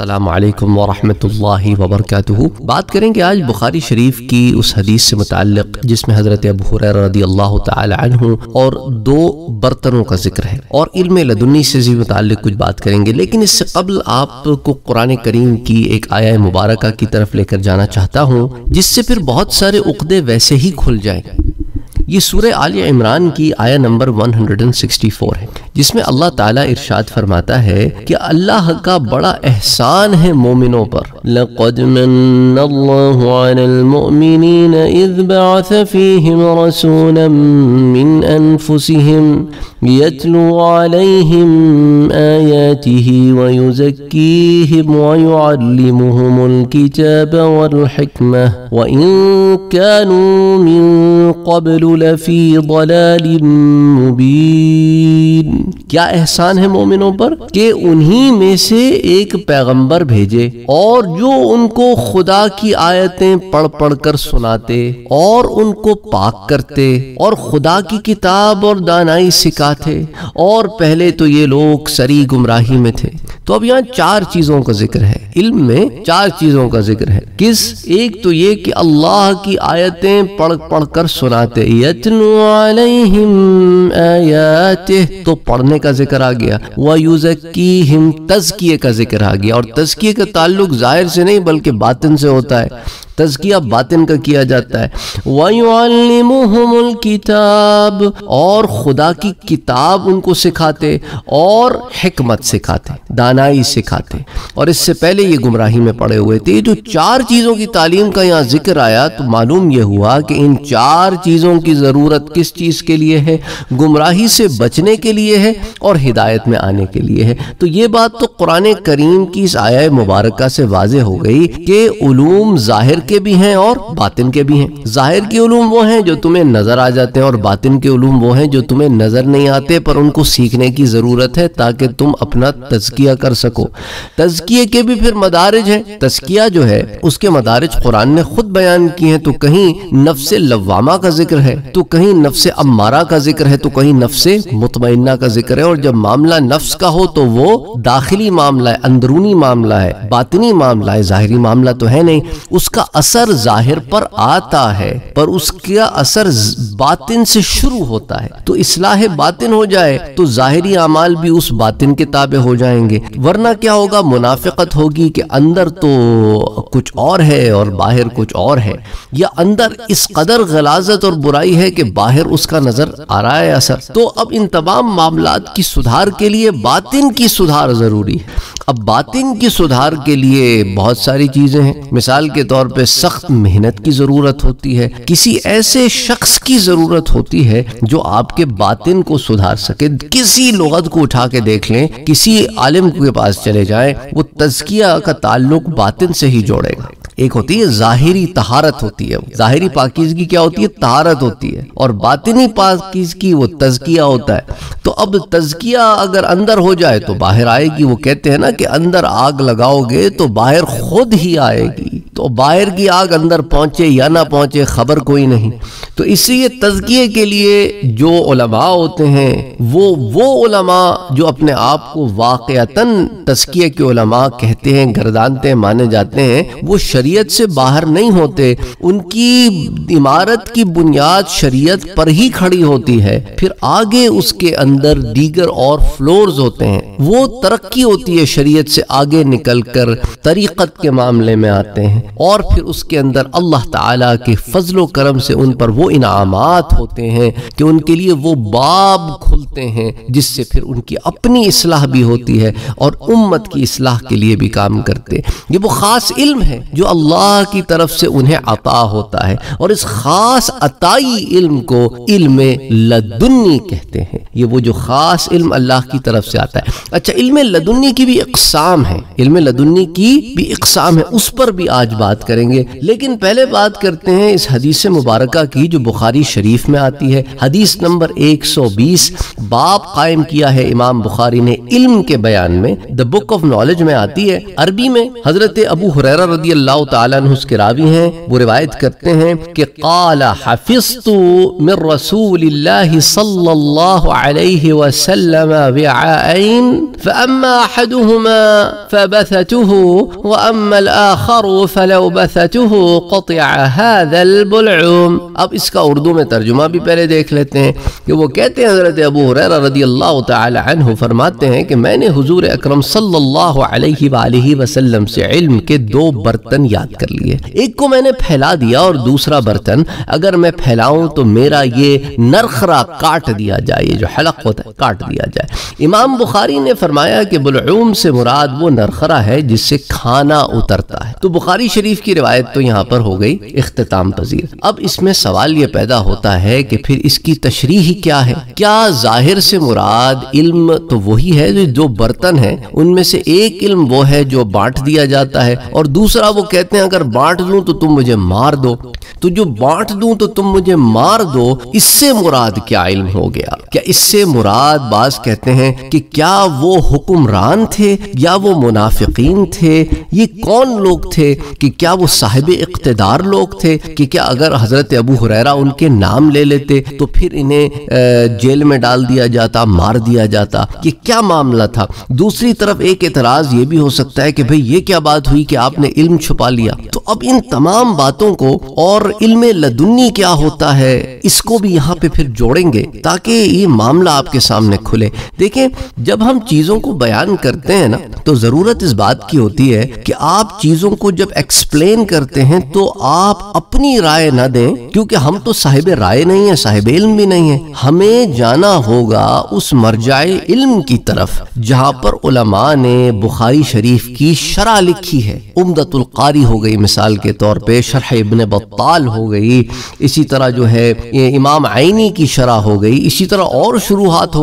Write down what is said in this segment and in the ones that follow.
السلام علیکم ورحمت اللہ وبرکاتہ بات کریں گے آج بخاری شریف کی اس حدیث سے متعلق جس میں حضرت ابو حریر رضی اللہ تعالی عنہ اور دو برتنوں کا ذکر ہے اور علم لدنی سے متعلق کچھ بات کریں گے لیکن اس سے قبل آپ کو قرآن کریم کی ایک آیا مبارکہ کی طرف لے کر جانا چاہتا ہوں جس سے پھر بہت سارے عقدے ویسے ہی کھل جائیں گے ये सूर्य आल इमरान की आया नंबर 164 है जिसमें अल्लाह ताला इरशाद फरमाता है कि अल्लाह का बड़ा एहसान है मोमिनों पर लक़द मन्नल्लाहु अलल मुमिनीन इज़ बअथ फ़ीहिम रसूलन मिन अनफुसिहिम यतलू अलैहिम आयातिही व युज़क्कीहिम व युअल्लिमुहुमुल किताब वल हिकमह व इन कानू मिन क़ब्ल لفی ضلال مبین کیا احسان ہے مومنوں پر کہ انہی میں سے ایک پیغمبر بھیجے اور جو ان کو خدا کی آیتیں پڑھ پڑھ کر سناتے اور ان کو پاک کرتے اور خدا کی کتاب اور دانائی سکھاتے اور پہلے تو یہ لوگ سری گمراہی میں تھے تو اب یہاں چار چیزوں کا ذکر ہے علم میں چار چیزوں کا ذکر ہے کس ایک تو یہ کہ اللہ کی آیتیں پڑھ پڑھ کر سناتے آیاتہ تو پڑھنے کا ذکر آ گیا وہ یوز کا ذکر آ گیا اور تزکیے کا تعلق ظاہر سے نہیں بلکہ باطن سے ہوتا ہے تذکیہ باطن کا کیا جاتا ہے وَيُعَلِّمُهُمُ الْكِتَابِ اور خدا کی کتاب ان کو سکھاتے اور حکمت سکھاتے دانائی سکھاتے اور اس سے پہلے یہ گمراہی میں پڑے ہوئے تھے جو چار چیزوں کی تعلیم کا یہاں ذکر آیا تو معلوم یہ ہوا کہ ان چار چیزوں کی ضرورت کس چیز کے لیے ہے گمراہی سے بچنے کے لیے ہے اور ہدایت میں آنے کے لیے ہے تو یہ بات تو قرآن کریم کی اس آیہ مبارکہ سے واضح ہو گئی کہ علوم ظاہر کے بھی ہیں اور باطن کے بھی ہیں ظاہر کی علوم وہ ہیں جو تمہیں نظر آ جاتے ہیں اور باطن کے علوم وہ ہیں جو تمہیں نظر نہیں آتے پر ان کو سیکھنے کی ضرورت ہے تاکہ تم اپنا تذکیہ کر سکو تذکیہ کے بھی پھر مدارج ہیں تذکیہ جو ہے اس کے مدارج قرآن نے خود بیان کی ہیں تو کہیں نفس لوامہ کا ذکر ہے تو کہیں نفس امارہ کا ذکر ہے تو کہیں نفس مطمئنہ کا ذکر ہے اور جب معاملہ نفس کا ہو تو وہ داخلی معاملہ ہے اندرونی معاملہ ہے باطنی معاملہ ہے ظاہری معاملہ تو ہے نہیں اس کا اثر ظاہر پر آتا ہے پر اس کا اثر باطن سے شروع ہوتا ہے تو اصلاح باطن ہو جائے تو ظاہری اعمال بھی اس باطن کے تابع ہو جائیں گے ورنہ کیا ہوگا منافقت ہوگی کہ اندر تو کچھ اور ہے اور باہر کچھ اور اور ہے یا اندر اس قدر غلازت برائی ہے کہ باہر اس کا نظر آ رہا ہے اثر تو اب ان تمام معاملات کی سدھار کے لیے باطن کی سدھار ضروری ہے اب باطن کی سدھار کے لیے بہت ساری چیزیں ہیں مثال کے طور پہ سخت محنت کی ضرورت ہوتی ہے کسی ایسے شخص کی ضرورت ہوتی ہے جو آپ کے باطن کو سدھار سکے کسی لغت کو اٹھا کے دیکھ لیں کسی عالم کے پاس چلے جائیں وہ تزکیہ کا تعلق باطن سے ہی جوڑے گا ایک ہوتی ہے ظاہری طہارت ہوتی ہے ظاہری پاکیزگی کیا ہوتی ہے طہارت ہوتی ہے اور باطنی پاکیزگی وہ تزکیہ ہوتا ہے تو اب تزکیہ اگر اندر ہو جائے تو باہر آئے گی وہ کہتے ہیں نا کہ اندر آگ لگاؤ گے تو باہر خود ہی آئے گی تو باہر کی آگ اندر پہنچے یا نہ پہنچے خبر کوئی نہیں تو اس لیے تزکیے کے لیے جو علماء ہوتے ہیں وہ وہ علماء جو اپنے آپ کو واقعتاً تزکیے کے علماء کہتے ہیں گردانتے ہیں مانے جاتے ہیں وہ ش شریعت سے باہر نہیں ہوتے ان کی عمارت کی بنیاد شریعت پر ہی کھڑی ہوتی ہے پھر آگے اس کے اندر دیگر اور فلورز ہوتے ہیں وہ ترقی ہوتی ہے شریعت سے آگے نکل کر طریقت کے معاملے میں آتے ہیں اور پھر اس کے اندر اللہ تعالیٰ کے فضل و کرم سے ان پر وہ انعامات ہوتے ہیں کہ ان کے لیے وہ باب کھلتے ہیں جس سے پھر ان کی اپنی اصلاح بھی ہوتی ہے اور امت کی اصلاح کے لیے بھی کام کرتے ہیں یہ وہ خاص علم ہے جو اللہ کی طرف سے انہیں عطا ہوتا ہے اور اس خاص عطائی علم کو علم لدنی کہتے ہیں یہ وہ جو خاص علم اللہ کی طرف سے آتا ہے اچھا علم لدنی کی بھی اقسام ہے علم لدنی کی بھی اقسام ہے اس پر بھی آج بات کریں گے لیکن پہلے بات کرتے ہیں اس حدیث مبارکہ کی جو بخاری شریف میں آتی ہے حدیث نمبر ایک سو بیس باپ قائم کیا ہے امام بخاری نے علم کے بیان میں the book of knowledge میں آتی ہے عربی میں حضرت ابو حریرہ رضی اللہ اللہ تعالیٰ عنہ اس کے راوی ہیں وہ روایت کرتے ہیں کہ قال حفظت من رسول اللہ اللہ صلی علیہ وسلم وعائین فاما احدهما فبثته واما الاخر فلو بثته قطع هذا البلعوم اب اس کا اردو میں ترجمہ بھی پہلے دیکھ لیتے ہیں کہ وہ کہتے ہیں حضرت ابو حریرہ رضی اللہ تعالی عنہ فرماتے ہیں کہ میں نے حضور اکرم صلی اللہ علیہ وآلہ وسلم سے علم کے دو برتن یاد کر لیے ایک کو میں نے پھیلا دیا اور دوسرا برتن اگر میں پھیلاؤں تو میرا یہ نرخرا کاٹ دیا جائے یہ جو حلق ہوتا ہے کاٹ دیا جائے امام بخاری نے فرمایا کہ بلعوم سے مراد وہ نرخرا ہے جس سے کھانا اترتا ہے تو بخاری شریف کی روایت تو یہاں پر ہو گئی اختتام پذیر اب اس میں سوال یہ پیدا ہوتا ہے کہ پھر اس کی تشریح کیا ہے کیا ظاہر سے مراد علم تو وہی ہے جو برتن ہیں ان میں سے ایک علم وہ ہے جو بانٹ دیا جاتا ہے اور دوسرا وہ کہ کہتے ہیں اگر بانٹ دوں تو تم مجھے مار دو تو جو بانٹ دوں تو تم مجھے مار دو اس سے مراد کیا علم ہو گیا کیا کیا اس سے مراد بعض کہتے ہیں کہ وہ حکمران تھے یا وہ منافقین تھے یہ کون لوگ تھے کہ کیا کیا وہ صاحب اقتدار لوگ تھے کہ اگر حضرت ابو حریرہ ان کے نام لے لیتے تو پھر انہیں جیل میں ڈال دیا جاتا مار دیا جاتا یہ کیا معاملہ تھا دوسری طرف ایک اعتراض یہ بھی ہو سکتا ہے کہ بھئی یہ کیا بات ہوئی کہ آپ نے علم چھپا لیا تو اب ان تمام باتوں کو اور علم لدنی کیا ہوتا ہے اس کو بھی یہاں پہ پھر جوڑیں گے تاکہ یہ معاملہ آپ کے سامنے کھلے دیکھیں جب ہم چیزوں کو بیان کرتے ہیں تو ضرورت اس بات کی ہوتی ہے کہ آپ چیزوں کو جب ایکسپلین کرتے ہیں تو آپ اپنی رائے نہ دیں کیونکہ ہم تو صاحب رائے نہیں ہیں صاحب علم بھی نہیں ہیں ہمیں جانا ہوگا اس مرجع علم کی طرف جہاں پر علماء نے بخاری شریف کی شرع لکھی ہے امدت القاری بخاری ہو گئی مثال کے طور پہ شرح ابن بطال ہو گئی اسی طرح جو ہے امام عینی کی شرح ہو گئی اسی طرح اور شروعات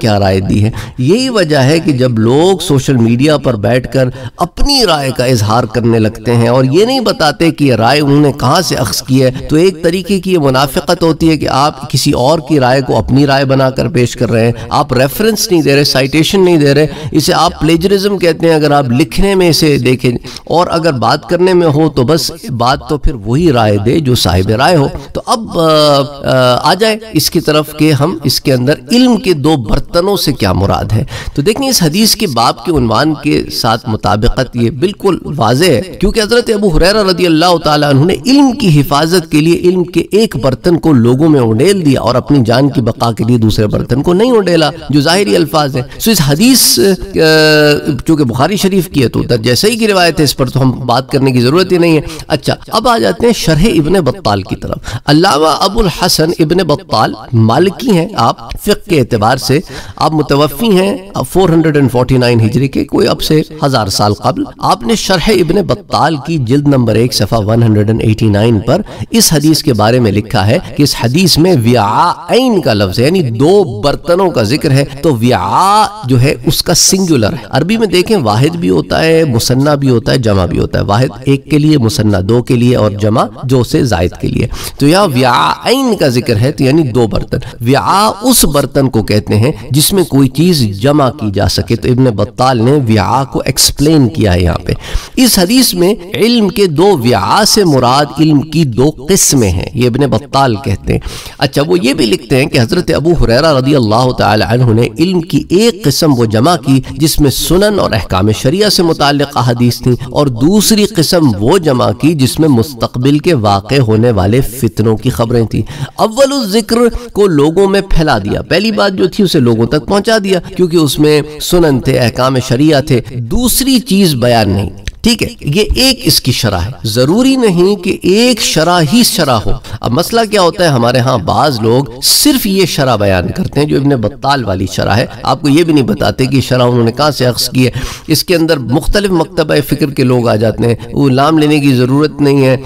کیا رائے دی ہے یہی وجہ ہے کہ جب لوگ سوشل میڈیا پر بیٹھ کر اپنی رائے کا اظہار کرنے لگتے ہیں اور یہ نہیں بتاتے کہ یہ رائے انہوں نے کہاں سے کی کی ہے تو ایک طریقے یہ منافقت ہوتی ہے کہ آپ کسی اور کی رائے کو اپنی رائے بنا کر پیش کر رہے ہیں آپ ریفرنس نہیں دے رہے سائٹیشن نہیں دے رہے اسے آپ پلیجرزم کہتے ہیں اگر آپ لکھنے میں اسے دیکھیں اور اگر بات کرنے میں ہو تو بس بات تو پھر وہی رائے دے جو صاحب رائے ہو تو اب آ جائے اس کی طرف کہ ہم اس کے اندر علم کے دو برتنوں سے کیا مراد ہے تو دیکھیں اس حدیث کے باپ کے عنوان کے ساتھ مطابقت یہ بالکل واضح ہے کیونکہ حضرت ابو حریرہ رضی اللہ تعالیٰ عنہ نے علم کی حفاظت کے لیے علم کے ایک برتن کو لوگوں میں اڈیل دیا اور اپنی جان کی بقا کے لیے دوسرے برتن کو نہیں اڈیلا جو ظاہری الفاظ ہیں سو اس حدیث چونکہ بخاری شریف کی ہے تو درجہ صحیح کی روایت ہے اس پر تو ہم بات کرنے کی ضرورت ہی نہیں ہے اچھا اب آ جاتے ہیں شرح ابن بطال کی طرف علامہ ابو الحسن ابن بطال مالکی ہیں آپ فقہ کے اعتبار سے آپ متوفی ہیں 449 ہجری کے کوئی اب سے ہزار سال قبل آپ نے شرح ابن بطال کی جلد نمبر ایک صفحہ 189 پر اس حدیث کے بارے میں لکھا ہے کہ اس حدیث میں ویعائین کا لفظ ہے یعنی دو برتنوں کا ذکر ہے تو ویعا جو ہے اس کا سنگولر ہے عربی میں دیکھیں واحد بھی ہوتا ہے مسنہ بھی ہوتا ہے جمع بھی ہوتا ہے واحد ایک کے لیے مسنہ دو کے لیے اور جمع دو سے زائد کے لیے تو یہاں ویعائن کا ذکر ہے تو یعنی دو برتن ویعا اس برتن کو کہتے ہیں جس میں کوئی چیز جمع کی جا سکے تو ابن بطال نے ویعا کو ایکسپلین کیا ہے یہاں پہ اس حدیث میں علم کے دو ویعا سے مراد علم کی دو قسمیں ہیں یہ ابن بطال کہتے ہیں اچھا وہ یہ بھی لکھتے ہیں کہ حضرت ابو حریرہ رضی اللہ تعالی عنہ نے علم کی ایک قسم وہ جمع کی جس میں سنن اور احکام احکام شریعہ سے متعلق اور دوسری قسم وہ جمع کی جس میں مستقبل کے واقع ہونے والے فتنوں کی خبریں تھیں اول الذکر کو لوگوں میں پھیلا دیا پہلی بات جو تھی اسے لوگوں تک پہنچا دیا کیونکہ اس میں سنن تھے احکام شریعہ تھے دوسری چیز بیان نہیں ٹھیک ہے یہ ایک اس کی شرح ہے ضروری نہیں کہ ایک شرح ہی شرح ہو اب مسئلہ کیا ہوتا ہے ہمارے ہاں بعض لوگ صرف یہ شرح بیان کرتے ہیں جو ابن بطال والی شرح ہے آپ کو یہ بھی نہیں بتاتے کہ شرح انہوں نے کہاں سے عکس کی ہے اس کے اندر مختلف مکتبہ فکر کے لوگ آ جاتے ہیں وہ نام لینے کی ضرورت نہیں ہے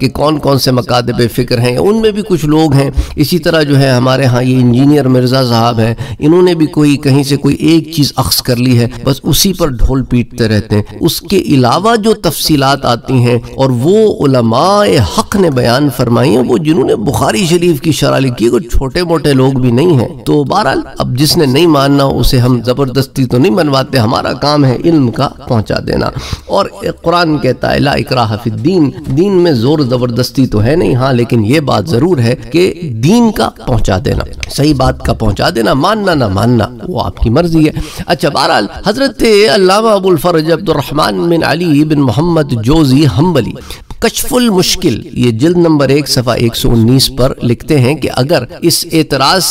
کہ کون کون سے مقادب فکر ہیں ان میں بھی کچھ لوگ ہیں اسی طرح جو ہے ہمارے ہاں یہ انجینئر مرزا صاحب ہیں انہوں نے بھی کوئی کہیں سے کوئی ایک چیز عکس کر لی ہے بس اسی پر ڈھول پیٹتے رہتے ہیں اس کے کے علاوہ جو تفصیلات آتی ہیں اور وہ علماء حق نے بیان فرمائی ہیں وہ جنہوں نے بخاری شریف کی شرعہ لکھی ہے وہ چھوٹے موٹے لوگ بھی نہیں ہیں تو بارال اب جس نے نہیں ماننا اسے ہم زبردستی تو نہیں منواتے ہمارا کام ہے علم کا پہنچا دینا اور قرآن کہتا ہے لا اقراح فی الدین دین میں زور زبردستی تو ہے نہیں ہاں لیکن یہ بات ضرور ہے کہ دین کا پہنچا دینا صحیح بات کا پہنچا دینا ماننا نہ ماننا وہ آپ کی مرضی ہے اچھا بارال حضرت علامہ ابو الفرج عبد الرحمن من علي بن محمد جوزي حنبلی کشف المشکل یہ جلد نمبر ایک صفحہ ایک سو انیس پر لکھتے ہیں کہ اگر اس اعتراض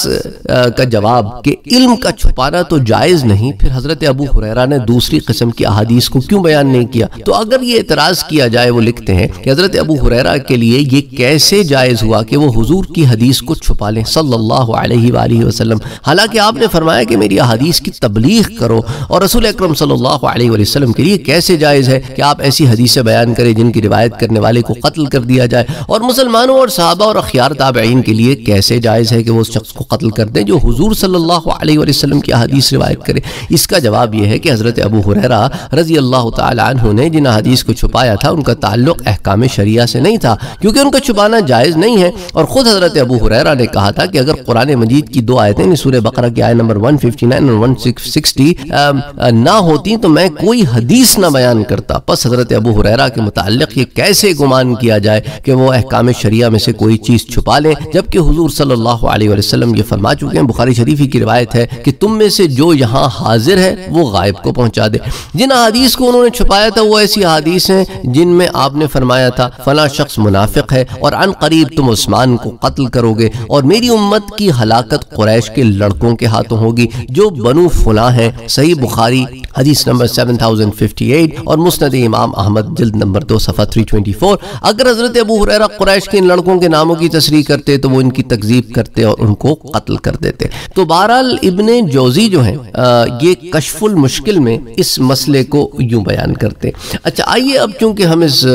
کا جواب کہ علم کا چھپانا تو جائز نہیں پھر حضرت ابو حریرہ نے دوسری قسم کی احادیث کو کیوں بیان نہیں کیا تو اگر یہ اعتراض کیا جائے وہ لکھتے ہیں کہ حضرت ابو حریرہ کے لیے یہ کیسے جائز ہوا کہ وہ حضور کی حدیث کو چھپا لیں صلی اللہ علیہ وآلہ وسلم حالانکہ آپ نے فرمایا کہ میری احادیث کی تبلیغ کرو اور رسول اکرم صلی اللہ علیہ وآلہ وسلم کے لیے کیسے جائز ہے کہ آپ ایسی حدیثیں بیان کریں جن کی روایت کرنے کرنے والے کو قتل کر دیا جائے اور مسلمانوں اور صحابہ اور اخیار تابعین کے لیے کیسے جائز ہے کہ وہ اس شخص کو قتل کر دیں جو حضور صلی اللہ علیہ وسلم کی حدیث روایت کرے اس کا جواب یہ ہے کہ حضرت ابو حریرہ رضی اللہ تعالی عنہ نے جن حدیث کو چھپایا تھا ان کا تعلق احکام شریعہ سے نہیں تھا کیونکہ ان کا چھپانا جائز نہیں ہے اور خود حضرت ابو حریرہ نے کہا تھا کہ اگر قرآن مجید کی دو آیتیں یعنی سور بقرہ کی آیت نمبر 159 اور 160 نہ ہوتی تو میں کوئی حدیث نہ بیان کرتا پس حضرت ابو حریرہ کے متعلق یہ کیسے کیسے گمان کیا جائے کہ وہ احکام شریعہ میں سے کوئی چیز چھپا لے جبکہ حضور صلی اللہ علیہ وسلم یہ فرما چکے ہیں بخاری شریفی کی روایت ہے کہ تم میں سے جو یہاں حاضر ہے وہ غائب کو پہنچا دے جن حدیث کو انہوں نے چھپایا تھا وہ ایسی حدیث ہیں جن میں آپ نے فرمایا تھا فلا شخص منافق ہے اور عن قریب تم عثمان کو قتل کرو گے اور میری امت کی ہلاکت قریش کے لڑکوں کے ہاتھوں ہوگی جو بنو فلا ہیں صحیح بخاری حدیث نمبر 7058 اور مسند امام احمد جلد نمبر دو صفحہ 324 1984 اگر حضرت ابو حریرہ قریش کے ان لڑکوں کے ناموں کی تصریح کرتے تو وہ ان کی تقزیب کرتے اور ان کو قتل کر دیتے تو بارال ابن جوزی جو ہیں یہ کشف المشکل میں اس مسئلے کو یوں بیان کرتے اچھا آئیے اب چونکہ ہم اس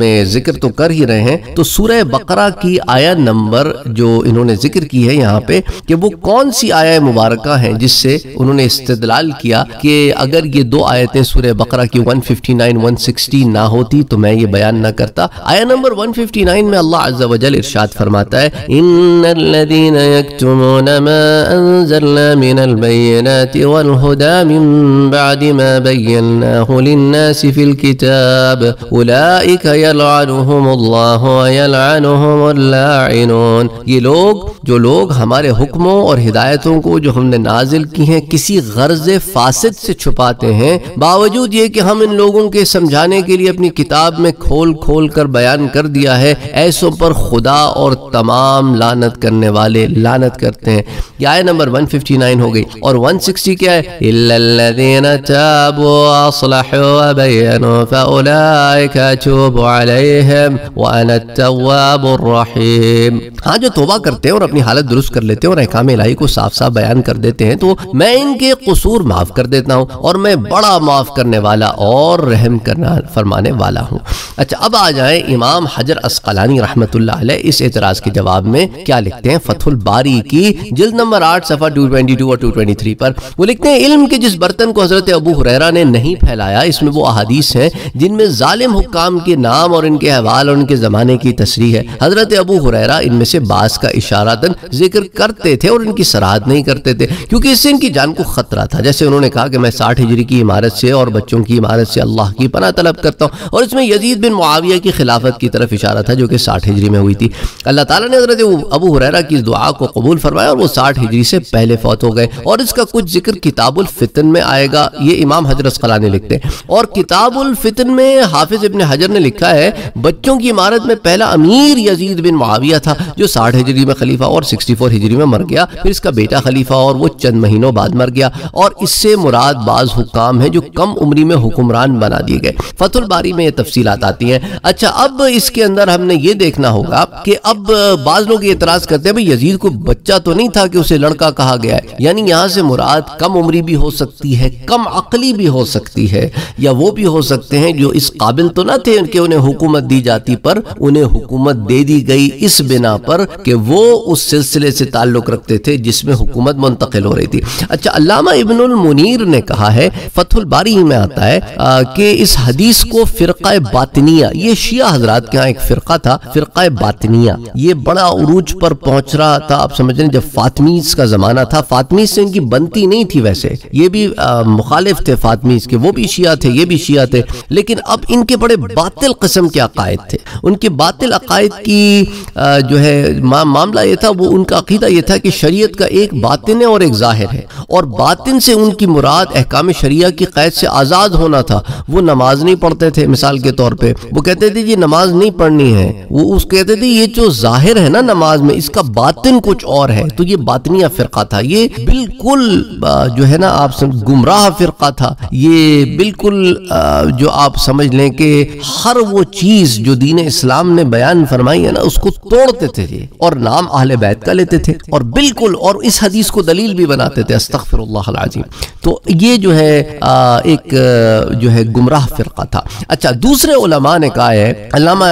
میں ذکر تو کر ہی رہے ہیں تو سورہ بقرہ کی آیہ نمبر جو انہوں نے ذکر کی ہے یہاں پہ کہ وہ کون سی آیہ مبارکہ ہیں جس سے انہوں نے استدلال کیا کہ اگر یہ دو آیتیں سورہ بقرہ کی 159-160 نہ ہوتی تو میں یہ بیان نہ کرتا آیہ نمبر 159 میں اللہ عز و جل ارشاد فرماتا ہے اِنَّ الَّذِينَ يَكْتُمُونَ مَا أَنزَلْنَا مِنَ الْبَيِّنَاتِ وَالْهُدَى مِن بَعْدِ مَا بَيَّنَّاهُ لِلنَّاسِ فِي الْكِتَابِ اُلَائِكَ يَلْعَنُهُمُ اللَّهُ وَيَلْعَنُهُمُ الْلَاعِنُونَ یہ لوگ جو لوگ ہمارے حکموں اور ہدایتوں کو جو ہم نے نازل کی ہیں کسی غرض فاسد سے چھپاتے ہیں باوجود یہ کہ ہم ان لوگوں کے سمجھانے کے لیے اپنی کتاب میں کھول کھول کر بیان کر دیا ہے ایسوں پر خدا اور تمام لانت کرنے والے لانت کرتے ہیں یہ آئے نمبر 159 ہو گئی اور 160 کیا ہے إِلَّا الَّذِينَ تَابُوا وَأَصْلَحُوا وَبَيَّنُوا فَأُولَئِكَ أَتُوبُ عَلَيْهِمْ وَأَنَا التَّوَّابُ الرَّحِيمُ ہاں جو توبہ کرتے ہیں اور اپنی حالت درست کر لیتے ہیں اور احکام الہی کو صاف صاف بیان کر دیتے ہیں تو میں ان کے قصور معاف کر دیتا ہوں اور میں بڑا معاف کرنے والا اور رحم کرنا فرمانے والا ہوں اچھا اچھا اب آ جائیں امام حجر اسقلانی رحمت اللہ علیہ اس اعتراض کے جواب میں کیا لکھتے ہیں فتح الباری کی جلد نمبر آٹھ صفحہ 222 اور 223 پر وہ لکھتے ہیں علم کے جس برتن کو حضرت ابو حریرہ نے نہیں پھیلایا اس میں وہ احادیث ہیں جن میں ظالم حکام کے نام اور ان کے حوال اور ان کے زمانے کی تصریح ہے حضرت ابو حریرہ ان میں سے بعض کا اشارہ تن ذکر کرتے تھے اور ان کی سراد نہیں کرتے تھے کیونکہ اس سے ان کی جان کو خطرہ تھا جیسے انہوں نے کہا کہ میں ساٹھ ہجری کی عمارت سے اور بچوں کی عمارت سے اللہ کی پناہ طلب کرتا ہوں اور اس میں یزید بن م معاویہ کی خلافت کی طرف اشارہ تھا جو کہ ساٹھ ہجری میں ہوئی تھی اللہ تعالیٰ نے حضرت ابو حریرہ کی دعا کو قبول فرمایا اور وہ ساٹھ ہجری سے پہلے فوت ہو گئے اور اس کا کچھ ذکر کتاب الفتن میں آئے گا یہ امام حضرت نے لکھتے ہیں اور کتاب الفتن میں حافظ ابن حجر نے لکھا ہے بچوں کی عمارت میں پہلا امیر یزید بن معاویہ تھا جو ساٹھ ہجری میں خلیفہ اور سکسٹی فور ہجری میں مر گیا پھر اس کا بیٹا خلیفہ اور وہ چند مہینوں بعد مر گیا اور اس سے مراد بعض حکام ہیں جو کم عمری میں حکمران بنا دیے گئے فتح الباری میں یہ تفصیلات آتی ہیں ہیں اچھا اب اس کے اندر ہم نے یہ دیکھنا ہوگا کہ اب بعض لوگ یہ اتراز کرتے ہیں بھئی یزید کو بچہ تو نہیں تھا کہ اسے لڑکا کہا گیا ہے یعنی یہاں سے مراد کم عمری بھی ہو سکتی ہے کم عقلی بھی ہو سکتی ہے یا وہ بھی ہو سکتے ہیں جو اس قابل تو نہ تھے ان کے انہیں حکومت دی جاتی پر انہیں حکومت دے دی گئی اس بنا پر کہ وہ اس سلسلے سے تعلق رکھتے تھے جس میں حکومت منتقل ہو رہی تھی اچھا علامہ ابن المنیر نے کہا ہے فتح الباری میں آتا ہے کہ اس حدیث کو فرقہ باطنیہ شیعہ یہ شیعہ حضرات کے ہاں ایک فرقہ تھا فرقہ باطنیہ یہ بڑا عروج پر پہنچ رہا تھا آپ سمجھ رہے ہیں جب فاطمیز کا زمانہ تھا فاطمیز سے ان کی بنتی نہیں تھی ویسے یہ بھی مخالف تھے فاطمیز کے وہ بھی شیعہ تھے یہ بھی شیعہ تھے لیکن اب ان کے بڑے باطل قسم کے عقائد تھے ان کے باطل عقائد کی جو ہے معاملہ یہ تھا وہ ان کا عقیدہ یہ تھا کہ شریعت کا ایک باطن ہے اور ایک ظاہر ہے اور باطن سے ان کی مراد احکام شریعہ کی قید سے آزاد ہونا تھا وہ نماز نہیں پڑھتے تھے مثال کے طور پہ وہ کہتے تھے یہ نماز نہیں پڑھنی ہے وہ اس کہتے تھے یہ جو ظاہر ہے نا نماز میں اس کا باطن کچھ اور ہے تو یہ باطنیہ فرقہ تھا یہ بالکل جو ہے نا آپ سے گمراہ فرقہ تھا یہ بالکل جو آپ سمجھ لیں کہ ہر وہ چیز جو دین اسلام نے بیان فرمائی ہے نا اس کو توڑتے تھے اور نام اہل بیت کا لیتے تھے اور بالکل اور اس حدیث کو دلیل بھی بناتے تھے استغفر اللہ العظیم تو یہ جو ہے ایک جو ہے گمراہ فرقہ تھا اچھا دوسرے علماء نے نے کہا ہے علامہ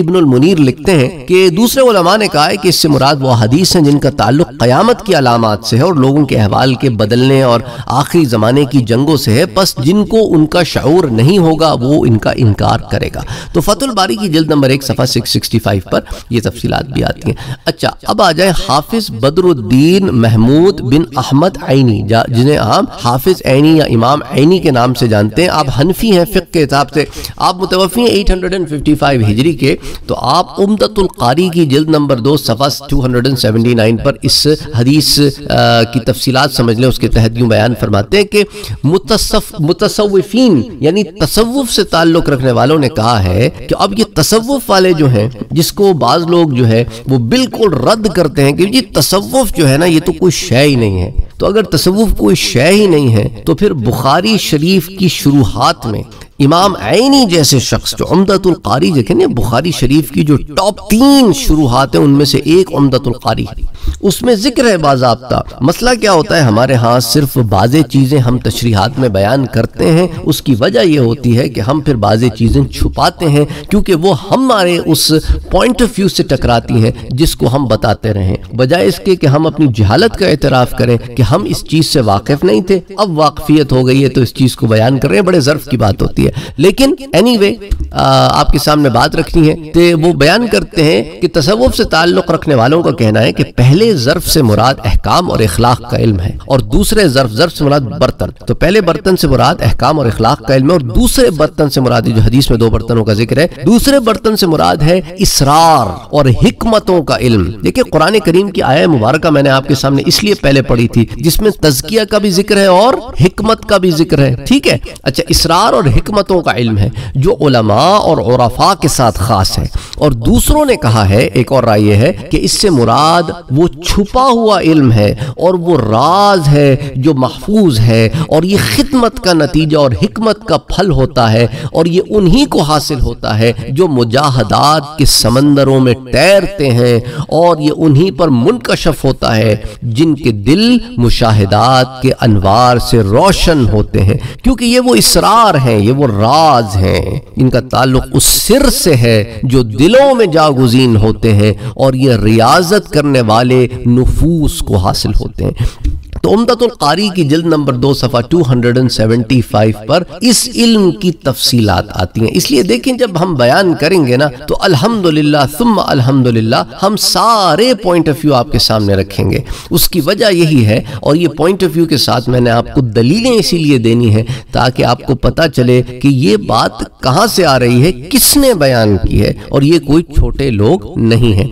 ابن المنیر لکھتے ہیں کہ دوسرے علماء نے کہا ہے کہ اس سے مراد وہ حدیث ہیں جن کا تعلق قیامت کی علامات سے ہے اور لوگوں کے احوال کے بدلنے اور آخری زمانے کی جنگوں سے ہے پس جن کو ان کا شعور نہیں ہوگا وہ ان کا انکار کرے گا تو فتح الباری کی جلد نمبر ایک صفحہ 665 پر یہ تفصیلات بھی آتی ہیں اچھا اب آ جائیں حافظ بدر الدین محمود بن احمد عینی جنہیں عام حافظ عینی یا امام عینی کے نام سے جانتے ہیں آپ حنفی ہیں فقہ کے حساب سے آپ متوفی ہیں 655 ہجری کے تو آپ امدت القاری کی جلد نمبر دو صفحہ 279 پر اس حدیث کی تفصیلات سمجھ لیں اس کے تحت یوں بیان فرماتے ہیں کہ متصوفین یعنی تصوف سے تعلق رکھنے والوں نے کہا ہے کہ اب یہ تصوف والے جو ہیں جس کو بعض لوگ جو ہے وہ بالکل رد کرتے ہیں کہ یہ تصوف جو ہے نا یہ تو کوئی شے ہی نہیں ہے تو اگر تصوف کوئی شے ہی نہیں ہے تو پھر بخاری شریف کی شروحات میں امام عینی جیسے شخص جو عمدت القاری بخاری شریف کی جو ٹاپ تین شروعات ہیں ان میں سے ایک عمدت القاری اس میں ذکر ہے باضابطہ مسئلہ کیا ہوتا ہے ہمارے ہاں صرف بازے چیزیں ہم تشریحات میں بیان کرتے ہیں اس کی وجہ یہ ہوتی ہے کہ ہم پھر بازے چیزیں چھپاتے ہیں کیونکہ وہ ہمارے اس پوائنٹ آف ویو سے ٹکراتی ہیں جس کو ہم بتاتے رہیں بجائے اس کے کہ ہم اپنی جہالت کا اعتراف کریں کہ ہم اس چیز سے واقف نہیں تھے اب واقفیت ہو گئی ہے تو اس چیز کو بیان کر رہے ہیں بڑے ظرف کی بات ہوتی ہے ہے لیکن اینی وے آپ کے سامنے بات رکھنی ہے تو وہ بیان کرتے ہیں کہ تصوف سے تعلق رکھنے والوں کا کہنا ہے کہ پہلے ظرف سے مراد احکام اور اخلاق کا علم ہے اور دوسرے ظرف ظرف سے مراد برتن تو پہلے برتن سے مراد احکام اور اخلاق کا علم ہے اور دوسرے برتن سے مراد جو حدیث میں دو برتنوں کا ذکر ہے دوسرے برتن سے مراد ہے اسرار اور حکمتوں کا علم دیکھیں قرآن کریم کی آیا مبارکہ میں نے آپ کے سامنے اس لیے پہلے پڑھی تھی جس میں تزکیہ کا بھی ذکر ہے اور حکمت کا بھی ذکر ہے ٹھیک ہے اچھا اسرار اور حکمت حکمتوں کا علم ہے جو علماء اور عرفاء کے ساتھ خاص ہے اور دوسروں نے کہا ہے ایک اور رائے ہے کہ اس سے مراد وہ چھپا ہوا علم ہے اور وہ راز ہے جو محفوظ ہے اور یہ خدمت کا کا نتیجہ اور اور حکمت پھل ہوتا ہے یہ انہی کو حاصل ہوتا ہے جو مجاہدات کے سمندروں میں تیرتے ہیں اور یہ انہی پر منکشف ہوتا ہے جن کے دل مشاہدات کے انوار سے روشن ہوتے ہیں کیونکہ یہ وہ اسرار ہیں یہ وہ وہ راز ہیں ان کا تعلق اس سر سے ہے جو دلوں میں جاگزین ہوتے ہیں اور یہ ریاضت کرنے والے نفوس کو حاصل ہوتے ہیں تو امدت القاری کی جلد نمبر دو صفحہ 275 پر اس علم کی تفصیلات آتی ہیں اس لیے دیکھیں جب ہم بیان کریں گے نا تو الحمدللہ ثم الحمدللہ ہم سارے پوائنٹ آف یو آپ کے سامنے رکھیں گے اس کی وجہ یہی ہے اور یہ پوائنٹ آف یو کے ساتھ میں نے آپ کو دلیلیں اسی لیے دینی ہیں تاکہ آپ کو پتا چلے کہ یہ بات کہاں سے آ رہی ہے کس نے بیان کی ہے اور یہ کوئی چھوٹے لوگ نہیں ہیں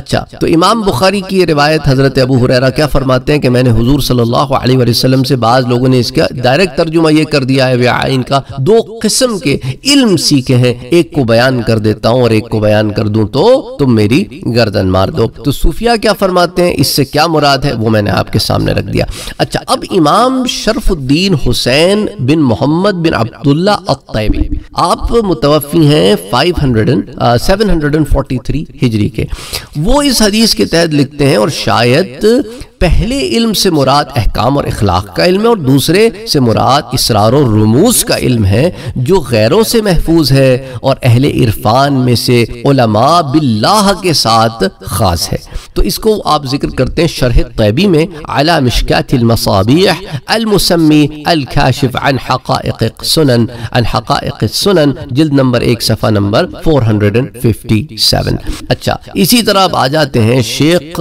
اچھا تو امام بخاری کی یہ روایت حضرت ابو حریرہ کیا فرماتے ہیں کہ میں نے حضور ص صلی اللہ علیہ وسلم سے بعض لوگوں نے اس کا دائریک ترجمہ یہ کر دیا ہے وعائن کا دو قسم کے علم سیکھے ہیں ایک کو بیان کر دیتا ہوں اور ایک کو بیان کر دوں تو تم میری گردن مار دو تو صوفیہ کیا فرماتے ہیں اس سے کیا مراد ہے وہ میں نے آپ کے سامنے رکھ دیا اچھا اب امام شرف الدین حسین بن محمد بن عبداللہ الطیبی آپ متوفی ہیں 743 ہجری کے وہ اس حدیث کے تحت لکھتے ہیں اور شاید پہلے علم سے مراد مراد احکام اور اخلاق کا علم ہے اور دوسرے سے مراد اسرار و رموز کا علم ہے جو غیروں سے محفوظ ہے اور اہل عرفان میں سے علماء باللہ کے ساتھ خاص ہے تو اس کو آپ ذکر کرتے ہیں شرح طیبی میں علا مشکات المصابیح المسمی الکاشف عن حقائق سنن عن حقائق سنن جلد نمبر ایک صفحہ نمبر 457 اچھا اسی طرح آپ آ جاتے ہیں شیخ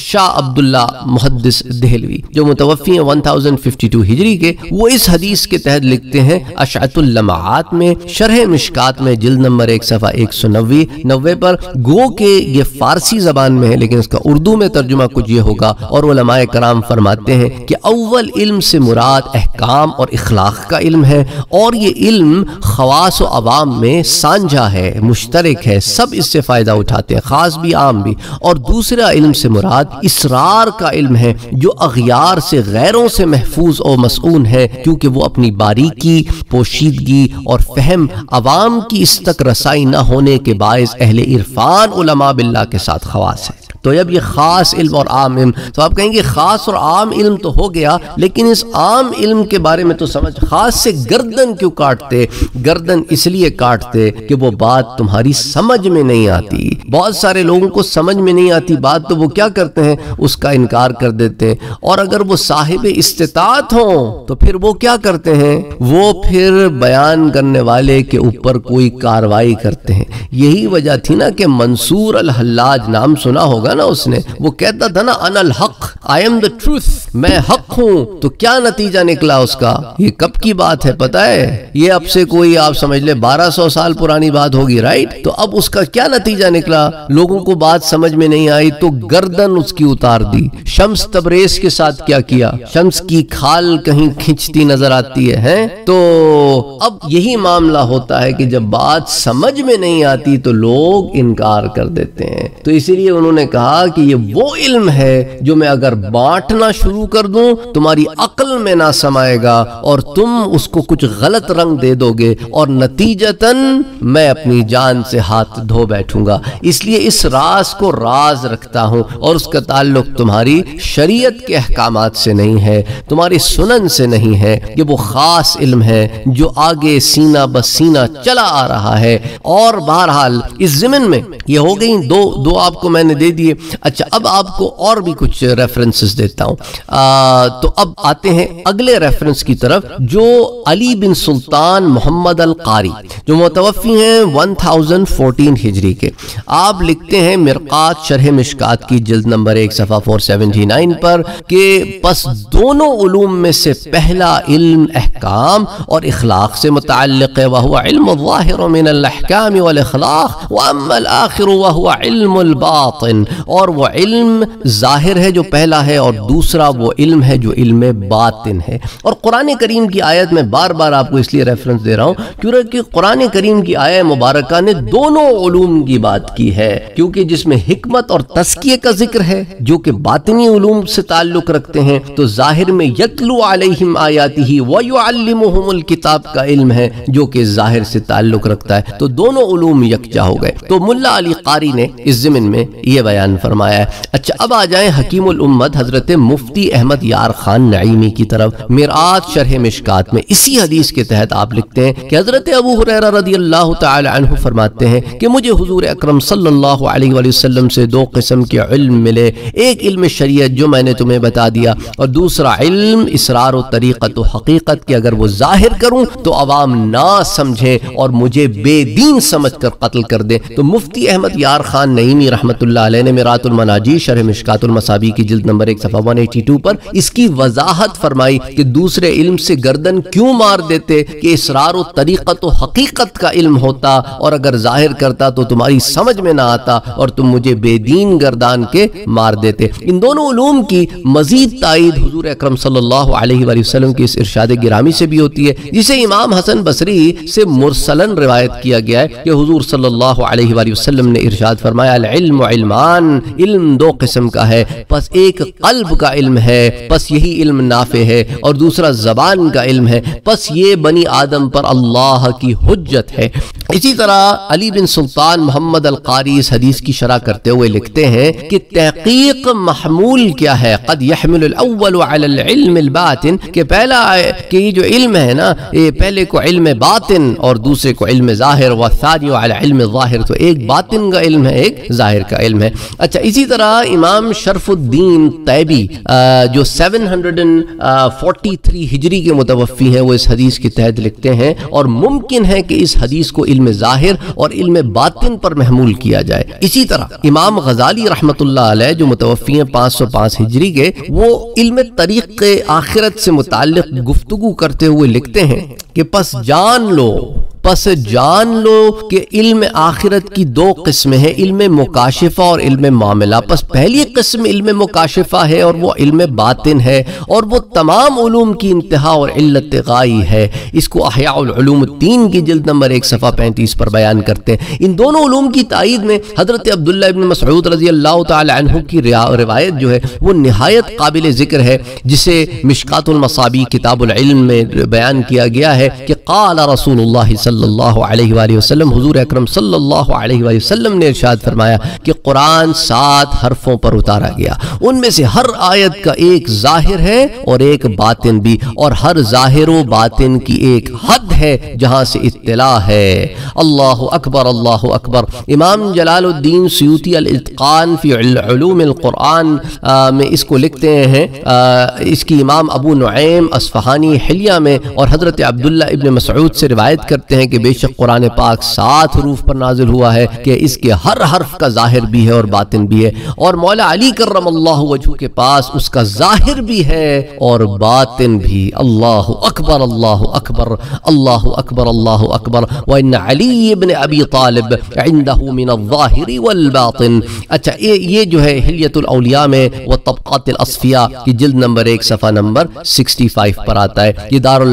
شاہ عبداللہ محدث دہلوی جو متوفی ہیں 1052 ہجری کے وہ اس حدیث کے تحت لکھتے ہیں اشعت اللمعات میں شرح مشکات میں جلد نمبر ایک صفحہ ایک سو نوی نوے پر گو کے یہ فارسی زبان میں ہے لیکن اس کا اردو میں ترجمہ کچھ یہ ہوگا اور علماء کرام فرماتے ہیں کہ اول علم سے مراد احکام اور اخلاق کا علم ہے اور یہ علم خواص و عوام میں سانجا ہے مشترک ہے سب اس سے فائدہ اٹھاتے ہیں خاص بھی عام بھی اور دوسرا علم سے مراد اسرار کا علم ہے جو اغیار سے غیروں سے محفوظ اور مسئون ہے کیونکہ وہ اپنی باریکی پوشیدگی اور فہم عوام کی اس تک رسائی نہ ہونے کے باعث اہل عرفان علماء باللہ کے ساتھ خواص ہے تو یہ خاص علم اور عام علم تو آپ کہیں گے خاص اور عام علم تو ہو گیا لیکن اس عام علم کے بارے میں تو سمجھ خاص سے گردن کیوں کاٹتے گردن اس لیے کاٹتے کہ وہ بات تمہاری سمجھ میں نہیں آتی بہت سارے لوگوں کو سمجھ میں نہیں آتی بات تو وہ کیا کرتے ہیں اس کا انکار کر دیتے ہیں اور اگر وہ صاحب استطاعت ہوں تو پھر وہ کیا کرتے ہیں وہ پھر بیان کرنے والے کے اوپر کوئی کاروائی کرتے ہیں یہی وجہ تھی نا کہ منصور الحلاج نام سنا ہوگا نا اس نے وہ کہتا تھا نا انا الحق آئی ایم دا ٹروس میں حق ہوں تو کیا نتیجہ نکلا اس کا یہ کب کی بات ہے پتا ہے یہ اب سے کوئی آپ سمجھ لیں بارہ سو سال پرانی بات ہوگی رائٹ تو اب اس کا کیا نتیجہ نکلا لوگوں کو بات سمجھ میں نہیں آئی تو گردن اس کی اتار دی شمس تبریز کے ساتھ کیا کیا شمس کی کھال کہیں کھنچتی نظر آتی ہے ہیں تو اب یہی معاملہ ہوتا ہے کہ جب بات سمجھ میں نہیں آتی تو لوگ انکار کر دیتے ہیں تو اسی لیے انہوں نے کہا کہا کہ یہ وہ علم ہے جو میں اگر بانٹنا شروع کر دوں تمہاری عقل میں نہ سمائے گا اور تم اس کو کچھ غلط رنگ دے دو گے اور نتیجتاً میں اپنی جان سے ہاتھ دھو بیٹھوں گا اس لیے اس راز کو راز رکھتا ہوں اور اس کا تعلق تمہاری شریعت کے احکامات سے نہیں ہے تمہاری سنن سے نہیں ہے یہ وہ خاص علم ہے جو آگے سینہ بسینہ چلا آ رہا ہے اور بہرحال اس میں یہ ہو گئی دو دو آپ کو میں نے دے لیے اچھا اب آپ کو اور بھی کچھ ریفرنسز دیتا ہوں تو اب آتے ہیں اگلے ریفرنس کی طرف جو علی بن سلطان محمد القاری جو متوفی ہیں 1014 ہجری کے آپ لکھتے ہیں مرقات شرح مشکات کی جلد نمبر ایک صفحہ 479 پر کہ پس دونوں علوم میں سے پہلا علم احکام اور اخلاق سے متعلق ہے وہو علم الظاہر من الاحکام والاخلاق واما الاخر وہو علم الباطن اور وہ علم ظاہر ہے جو پہلا ہے اور دوسرا وہ علم ہے جو علم باطن ہے اور قرآن کریم کی آیت میں بار بار آپ کو اس لیے ریفرنس دے رہا ہوں کیونکہ قرآن کریم کی آیت مبارکہ نے دونوں علوم کی بات کی ہے کیونکہ جس میں حکمت اور تسکیہ کا ذکر ہے جو کہ باطنی علوم سے تعلق رکھتے ہیں تو ظاہر میں یتلو علیہم آیاتی ہی ویعلمہم الکتاب کا علم ہے جو کہ ظاہر سے تعلق رکھتا ہے تو دونوں علوم یکجا ہو گئے تو ملا علی قاری نے اس زمن میں یہ بیان بیان فرمایا ہے اچھا اب آ جائیں حکیم الامت حضرت مفتی احمد یار خان نعیمی کی طرف میرات شرح مشکات میں اسی حدیث کے تحت آپ لکھتے ہیں کہ حضرت ابو حریرہ رضی اللہ تعالی عنہ فرماتے ہیں کہ مجھے حضور اکرم صلی اللہ علیہ وآلہ وسلم سے دو قسم کے علم ملے ایک علم شریعت جو میں نے تمہیں بتا دیا اور دوسرا علم اسرار و طریقت و حقیقت کہ اگر وہ ظاہر کروں تو عوام نہ سمجھیں اور مجھے بے دین سمجھ کر قتل کر دیں تو مفتی احمد یار خان نعیمی رحمت اللہ علیہ نے مرات المناجی شرح مشکات المصابی کی جلد نمبر ایک صفحہ ون ایٹی ٹو پر اس کی وضاحت فرمائی کہ دوسرے علم سے گردن کیوں مار دیتے کہ اسرار و طریقت و حقیقت کا علم ہوتا اور اگر ظاہر کرتا تو تمہاری سمجھ میں نہ آتا اور تم مجھے بے دین گردان کے مار دیتے ان دونوں علوم کی مزید تائید حضور اکرم صلی اللہ علیہ وآلہ وسلم کی اس ارشاد گرامی سے بھی ہوتی ہے جسے امام حسن بصری سے مرسلن روایت کیا گیا ہے کہ حضور صلی اللہ علیہ وآلہ وسلم نے ارشاد فرمایا العلم علمان قرآن علم دو قسم کا ہے پس ایک قلب کا علم ہے پس یہی علم نافع ہے اور دوسرا زبان کا علم ہے پس یہ بنی آدم پر اللہ کی حجت ہے اسی طرح علی بن سلطان محمد القاری اس حدیث کی شرح کرتے ہوئے لکھتے ہیں کہ تحقیق محمول کیا ہے قد یحمل الاول علی العلم الباطن کہ پہلا کہ یہ جو علم ہے نا یہ پہلے کو علم باطن اور دوسرے کو علم ظاہر والثانی علی علم ظاہر تو ایک باطن کا علم ہے ایک ظاہر کا علم ہے اچھا اسی طرح امام شرف الدین جو 743 ہجری کے متوفی ہیں وہ اس حدیث تحت لکھتے ہیں اور ممکن ہے کہ اس حدیث کو علم ظاہر اور علم باطن پر محمول کیا جائے اسی طرح امام غزالی رحمت اللہ علیہ جو متوفی ہیں پانچ سو پانچ ہجری کے وہ علم طریق آخرت سے متعلق گفتگو کرتے ہوئے لکھتے ہیں کہ پس جان لو پس جان لو کہ علم آخرت کی دو قسمیں ہیں علم مکاشفہ اور علم معاملہ پس پہلی قسم علم مکاشفہ ہے اور وہ علم باطن ہے اور وہ تمام علوم کی انتہا اور علت غائی ہے اس کو احیاء العلوم الدین کی جلد نمبر ایک صفحہ پینتیس پر بیان کرتے ہیں ان دونوں علوم کی تائید میں حضرت عبداللہ ابن مسعود رضی اللہ تعالی عنہ کی روایت جو ہے وہ نہایت قابل ذکر ہے جسے مشکات المصابی کتاب العلم میں بیان کیا گیا ہے کہ قال رسول اللہ صلی اللہ علیہ وآلہ وسلم حضور اکرم صلی اللہ علیہ وآلہ وسلم نے ارشاد فرمایا کہ قرآن سات حرفوں پر اتارا گیا ان میں سے ہر آیت کا ایک ظاہر ہے اور ایک باطن بھی اور ہر ظاہر و باطن کی ایک حد ہے جہاں سے اطلاع ہے اللہ اکبر اللہ اکبر امام جلال الدین سیوتی الاتقان فی العلوم القرآن میں اس کو لکھتے ہیں اس کی امام ابو نعیم اسفہانی حلیہ میں اور حضرت عبداللہ ابن مسعود سے روایت کرتے ہیں ہیں کہ بے شک قرآن پاک سات حروف پر نازل ہوا ہے کہ اس کے ہر حرف کا ظاہر بھی ہے اور باطن بھی ہے اور مولا علی کرم اللہ وجہ کے پاس اس کا ظاہر بھی ہے اور باطن بھی اللہ اکبر اللہ اکبر اللہ اکبر اللہ اکبر وَإِنَّ عَلِيِّ بْنِ عَبِي طَالِبْ عِنْدَهُ مِنَ الظَّاهِرِ وَالْبَاطِنِ اچھا یہ جو ہے حلیت الاولیاء میں وطبقات الاصفیہ کی جلد نمبر ایک صفحہ نمبر سکسٹی فائف پر آتا ہے یہ دار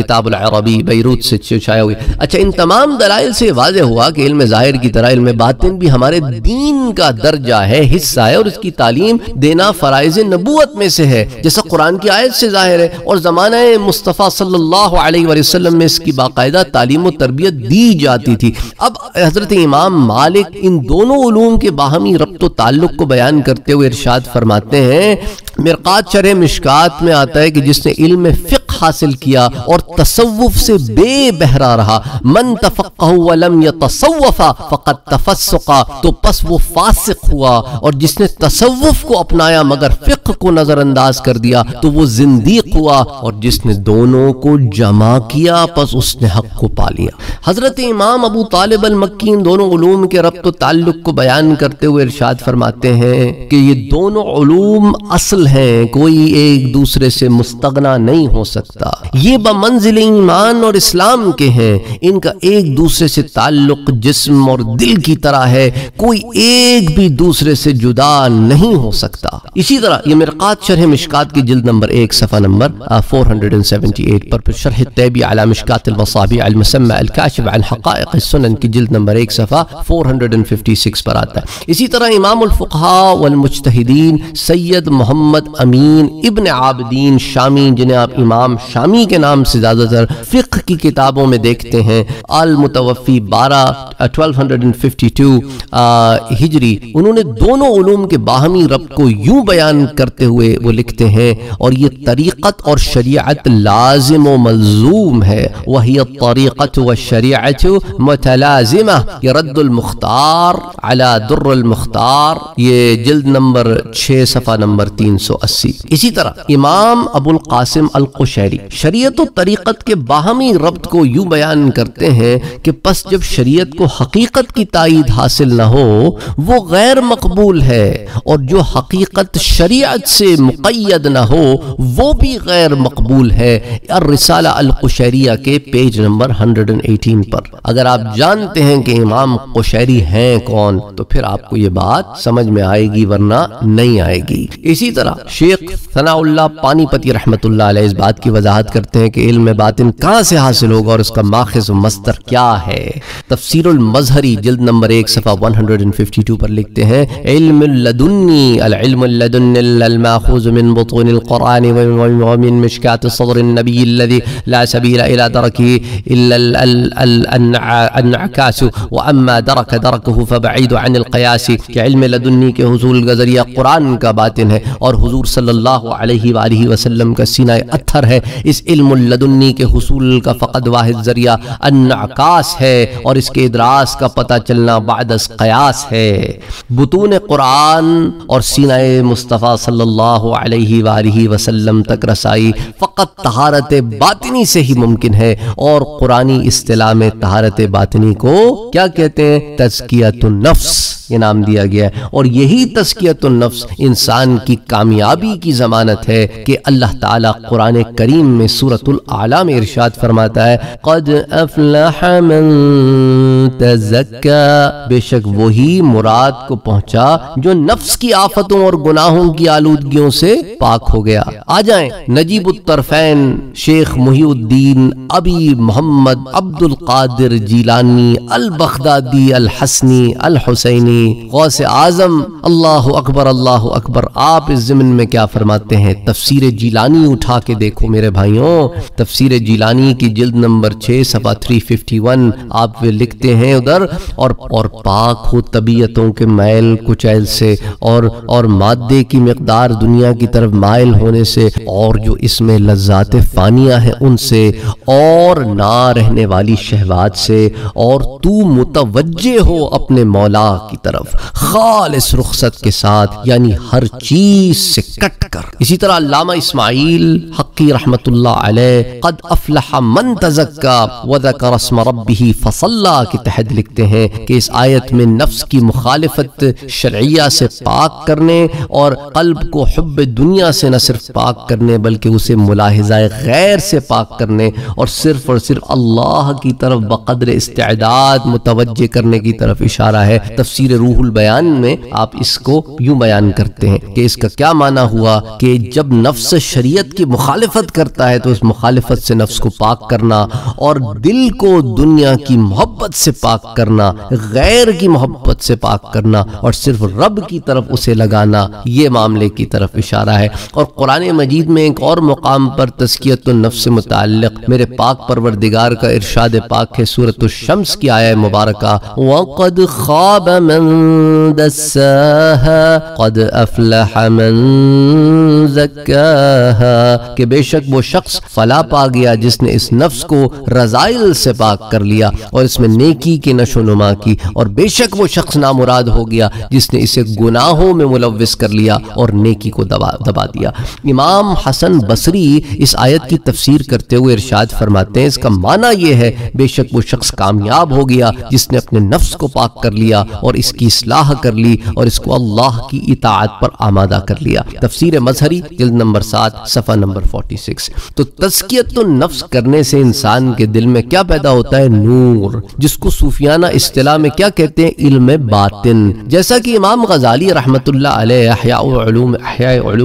کتاب العربی بیروت سے چھو چھایا ہوئی اچھا ان تمام دلائل سے واضح ہوا کہ علم ظاہر کی طرح علم باطن بھی ہمارے دین کا درجہ ہے حصہ ہے اور اس کی تعلیم دینا فرائض نبوت میں سے ہے جیسا قرآن کی آیت سے ظاہر ہے اور زمانہ مصطفیٰ صلی اللہ علیہ وسلم میں اس کی باقاعدہ تعلیم و تربیت دی جاتی تھی اب حضرت امام مالک ان دونوں علوم کے باہمی ربط و تعلق کو بیان کرتے ہوئے ارشاد فرماتے ہیں مرقات شرح مشکات میں آتا ہے کہ جس نے علم فقہ حاصل کیا اور تصوف سے بے بہرا رہا من تفقہ ولم یتصوفا فقد تفسقا تو پس وہ فاسق ہوا اور جس نے تصوف کو اپنایا مگر فقہ کو نظر انداز کر دیا تو وہ زندیق ہوا اور جس نے دونوں کو جمع کیا پس اس نے حق کو پا لیا حضرت امام ابو طالب المکین دونوں علوم کے ربط و تعلق کو بیان کرتے ہوئے ارشاد فرماتے ہیں کہ یہ دونوں علوم اصل رسول ہیں کوئی ایک دوسرے سے مستغنہ نہیں ہو سکتا یہ بمنزل ایمان اور اسلام کے ہیں ان کا ایک دوسرے سے تعلق جسم اور دل کی طرح ہے کوئی ایک بھی دوسرے سے جدا نہیں ہو سکتا اسی طرح یہ مرقات شرح مشکات کی جلد نمبر ایک صفحہ نمبر 478 پر پر شرح تیبی علا مشکات الوصابی علم سمع الكاشب عن حقائق السنن کی جلد نمبر ایک صفحہ 456 پر آتا ہے اسی طرح امام الفقہ والمجتہدین سید محمد محمد امین ابن عابدین شامی جنہیں آپ امام شامی کے نام سے زیادہ تر فقہ کی کتابوں میں دیکھتے ہیں المتوفی بارہ 1252 ہجری انہوں نے دونوں علوم کے باہمی رب کو یوں بیان کرتے ہوئے وہ لکھتے ہیں اور یہ طریقت اور شریعت لازم و ملزوم ہے وہی و شریعت متلازمہ یہ رد المختار علی در المختار یہ جلد نمبر چھے صفحہ نمبر تین سو اسی اسی طرح امام ابو القاسم القشیری شریعت و طریقت کے باہمی ربط کو یوں بیان کرتے ہیں کہ پس جب شریعت کو حقیقت کی تائید حاصل نہ ہو وہ غیر مقبول ہے اور جو حقیقت شریعت سے مقید نہ ہو وہ بھی غیر مقبول ہے الرسالہ القشیریہ کے پیج نمبر 118 پر اگر آپ جانتے ہیں کہ امام قشیری ہیں کون تو پھر آپ کو یہ بات سمجھ میں آئے گی ورنہ نہیں آئے گی اسی طرح شیخ ثناء اللہ پانی پتی رحمت اللہ علیہ اس بات کی وضاحت کرتے ہیں ہیں کہ کہ علم علم علم باطن کہاں سے حاصل ہوگا اور اس کا کا ماخذ و مستر کیا ہے تفسیر المظہری جلد نمبر ایک صفحہ 152 پر لکھتے لدنی العلم من بطون القرآن ومن مشکات صدر النبی لا سبیل الى درکی الا الانعکاس درک درکه فبعید عن القیاس کے حصول ذریعہ قرآن کا باطن ہے اور حضور صلی اللہ علیہ وآلہ وسلم کا سینہ اتھر ہے اس علم اللدنی کے حصول کا فقد واحد ذریعہ انعکاس ہے اور اس کے ادراس کا پتہ چلنا بعد اس قیاس ہے بطون قرآن اور سینہ مصطفیٰ صلی اللہ علیہ وآلہ وسلم تک رسائی فقط طہارت باطنی سے ہی ممکن ہے اور قرآنی استلام طہارت باطنی کو کیا کہتے ہیں تزکیت النفس یہ نام دیا گیا ہے اور یہی تسکیت النفس انسان کی کامیابی کی زمانت ہے کہ اللہ تعالیٰ قرآن کریم میں میں ارشاد فرماتا ہے بے شک وہی مراد کو پہنچا جو نفس کی آفتوں اور گناہوں کی آلودگیوں سے پاک ہو گیا آ نجیب الطرفین شیخ محی الدین ابی محمد عبد القادر جیلانی البخدادی الحسنی الحسینی نہیں غوث عاظم اللہ اکبر اللہ اکبر آپ اس زمن میں کیا فرماتے ہیں تفسیر جیلانی اٹھا کے دیکھو میرے بھائیوں تفسیر جیلانی کی جلد نمبر چھے سفا 351 آپ وہ لکھتے ہیں ادھر اور پاک ہو طبیعتوں کے مائل کچائل سے اور مادے کی مقدار دنیا کی طرف مائل ہونے سے اور جو اس میں لذات فانیہ ہیں ان سے اور نہ رہنے والی شہوات سے اور تو متوجہ ہو اپنے مولا کی طرف خالص رخصت کے ساتھ یعنی ہر چیز سے کٹ کر اسی طرح علامہ اسماعیل حقی رحمت اللہ علیہ قد افلح من تزکا وذکر اسم ربه فصلا کے تحت لکھتے ہیں کہ اس آیت میں نفس کی مخالفت شرعیہ سے پاک کرنے اور قلب کو حب دنیا سے نہ صرف پاک کرنے بلکہ اسے ملاحظہ غیر سے پاک کرنے اور صرف اور صرف اللہ کی طرف بقدر استعداد متوجہ کرنے کی طرف اشارہ ہے تفسیر تفسیر روح البیان میں آپ اس کو یوں بیان کرتے ہیں کہ اس کا کیا معنی ہوا کہ جب نفس شریعت کی مخالفت کرتا ہے تو اس مخالفت سے نفس کو پاک کرنا اور دل کو دنیا کی محبت سے پاک کرنا غیر کی محبت سے پاک کرنا اور صرف رب کی طرف اسے لگانا یہ معاملے کی طرف اشارہ ہے اور قرآن مجید میں ایک اور مقام پر تسکیت النفس متعلق میرے پاک پروردگار کا ارشاد پاک ہے سورة الشمس کی آیہ مبارکہ وَقَدْ خَابَ مَنْ من دساها قد افلح من زکاها کہ بے شک وہ شخص فلا پا گیا جس نے اس نفس کو رضائل سے پاک کر لیا اور اس میں نیکی کی نشو نما کی اور بے شک وہ شخص نامراد ہو گیا جس نے اسے گناہوں میں ملوث کر لیا اور نیکی کو دبا دیا امام حسن بصری اس آیت کی تفسیر کرتے ہوئے ارشاد فرماتے ہیں اس کا معنی یہ ہے بے شک وہ شخص کامیاب ہو گیا جس نے اپنے نفس کو پاک کر لیا اور اس کی اصلاح کر لی اور اس کو اللہ کی اطاعت پر آمادہ کر لیا تفسیر مظہری جلد نمبر سات صفحہ نمبر فورٹی سکس تو تسکیت تو نفس کرنے سے انسان کے دل میں کیا پیدا ہوتا ہے نور جس کو صوفیانہ اسطلاح میں کیا کہتے ہیں علم باطن جیسا کہ امام غزالی رحمت اللہ علیہ احیاء علوم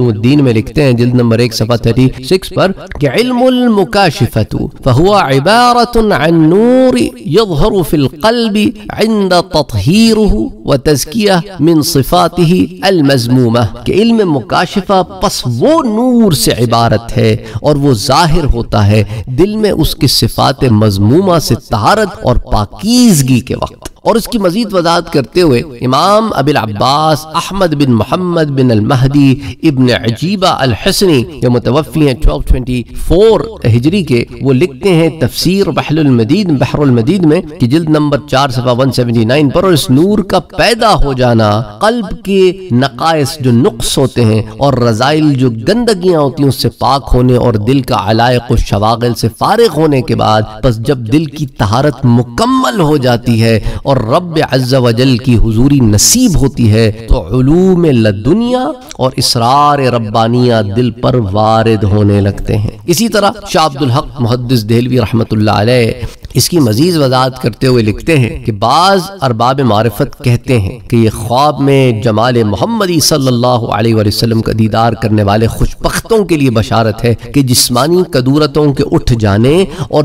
الدین میں لکھتے ہیں جلد نمبر ایک صفحہ تھری سکس پر کہ علم المکاشفت فہوا عبارت عن نور یظهر فی القلب عند تطهيره تزکیا منصفاتی المضموم کہ علم مکاشفہ پس وہ نور سے عبارت ہے اور وہ ظاہر ہوتا ہے دل میں اس کی صفات مضمومہ سے تہارت اور پاکیزگی کے وقت اور اس کی مزید وضاحت کرتے ہوئے امام ابی العباس احمد بن محمد بن المہدی ابن عجیبہ الحسنی جو متوفی ہیں 1224 ہجری کے وہ لکھتے ہیں تفسیر بحر المدید بحر المدید میں کہ جلد نمبر 4 صفحہ 179 پر اور اس نور کا پیدا ہو جانا قلب کے نقائص جو نقص ہوتے ہیں اور رضائل جو گندگیاں ہوتی ہیں اس سے پاک ہونے اور دل کا علائق و شواغل سے فارغ ہونے کے بعد پس جب دل کی طہارت مکمل ہو جاتی ہے اور رب عز و جل کی حضوری نصیب ہوتی ہے تو علوم لدنیا اور اسرار ربانیہ دل پر وارد ہونے لگتے ہیں اسی طرح شاہ عبدالحق محدث دہلوی رحمت اللہ علیہ اس کی مزید وضاحت کرتے ہوئے لکھتے ہیں کہ بعض ارباب معرفت کہتے ہیں کہ یہ خواب میں جمال محمدی صلی اللہ علیہ وسلم کا دیدار کرنے والے خوشبختوں کے لیے بشارت ہے کہ جسمانی جسمانی قدورتوں کے اٹھ جانے اور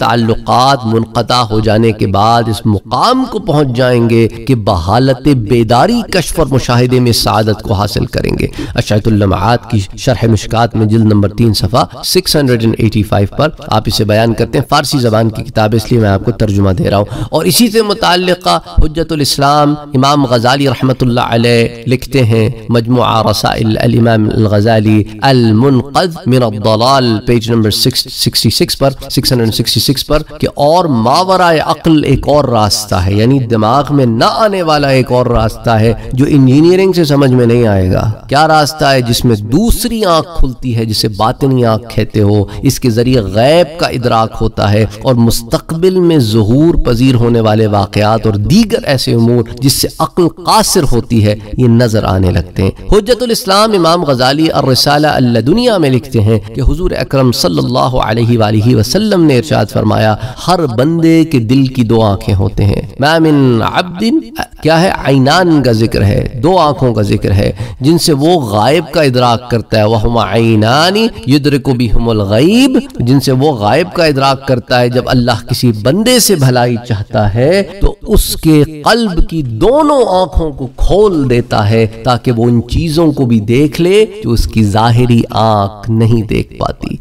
تعلقات منقطع ہو جانے کے بعد اس مقام کو پہنچ جائیں گے کہ بحالت بیداری کشف اور مشاہدے میں سعادت کو حاصل کریں گے اشعیت اللمعات کی شرح مشکات میں جلد نمبر تین صفحہ 685 پر آپ اسے بیان کرتے ہیں فارسی زبان کی کتاب اس لیے میں آپ کو ترجمہ دے رہا ہوں اور اسی سے متعلقہ حجت الاسلام امام غزالی رحمت اللہ علیہ لکھتے ہیں مجموعہ رسائل الامام الغزالی المنقذ من الضلال پیج نمبر 666 پر پر کہ اور ماورائے عقل ایک اور راستہ ہے یعنی دماغ میں نہ آنے والا ایک اور راستہ ہے جو انجینئرنگ سے سمجھ میں نہیں آئے گا کیا راستہ ہے جس میں دوسری آنکھ کھلتی ہے جسے باطنی آنکھ کہتے ہو اس کے ذریعے غیب کا ادراک ہوتا ہے اور مستقبل میں ظہور پذیر ہونے والے واقعات اور دیگر ایسے امور جس سے عقل قاصر ہوتی ہے یہ نظر آنے لگتے ہیں حجت الاسلام امام غزالی اور لکھتے ہیں کہ حضور اکرم صلی اللہ علیہ وآلہ وسلم نے ارشاد فرمایا ہر بندے کے دل کی دو آنکھیں ہوتے ہیں ما من عبد کیا ہے ہے عینان کا ذکر دو آنکھوں کا ذکر ہے جن سے وہ غائب کا ادراک کرتا ہے جن سے وہ غائب کا ادراک کرتا ہے جب اللہ اللہ کسی بندے سے بھلائی چاہتا ہے تو اس کے قلب کی دونوں آنکھوں کو کھول دیتا ہے تاکہ وہ ان چیزوں کو بھی دیکھ لے جو اس کی ظاہری آنکھ نہیں دیکھ پاتی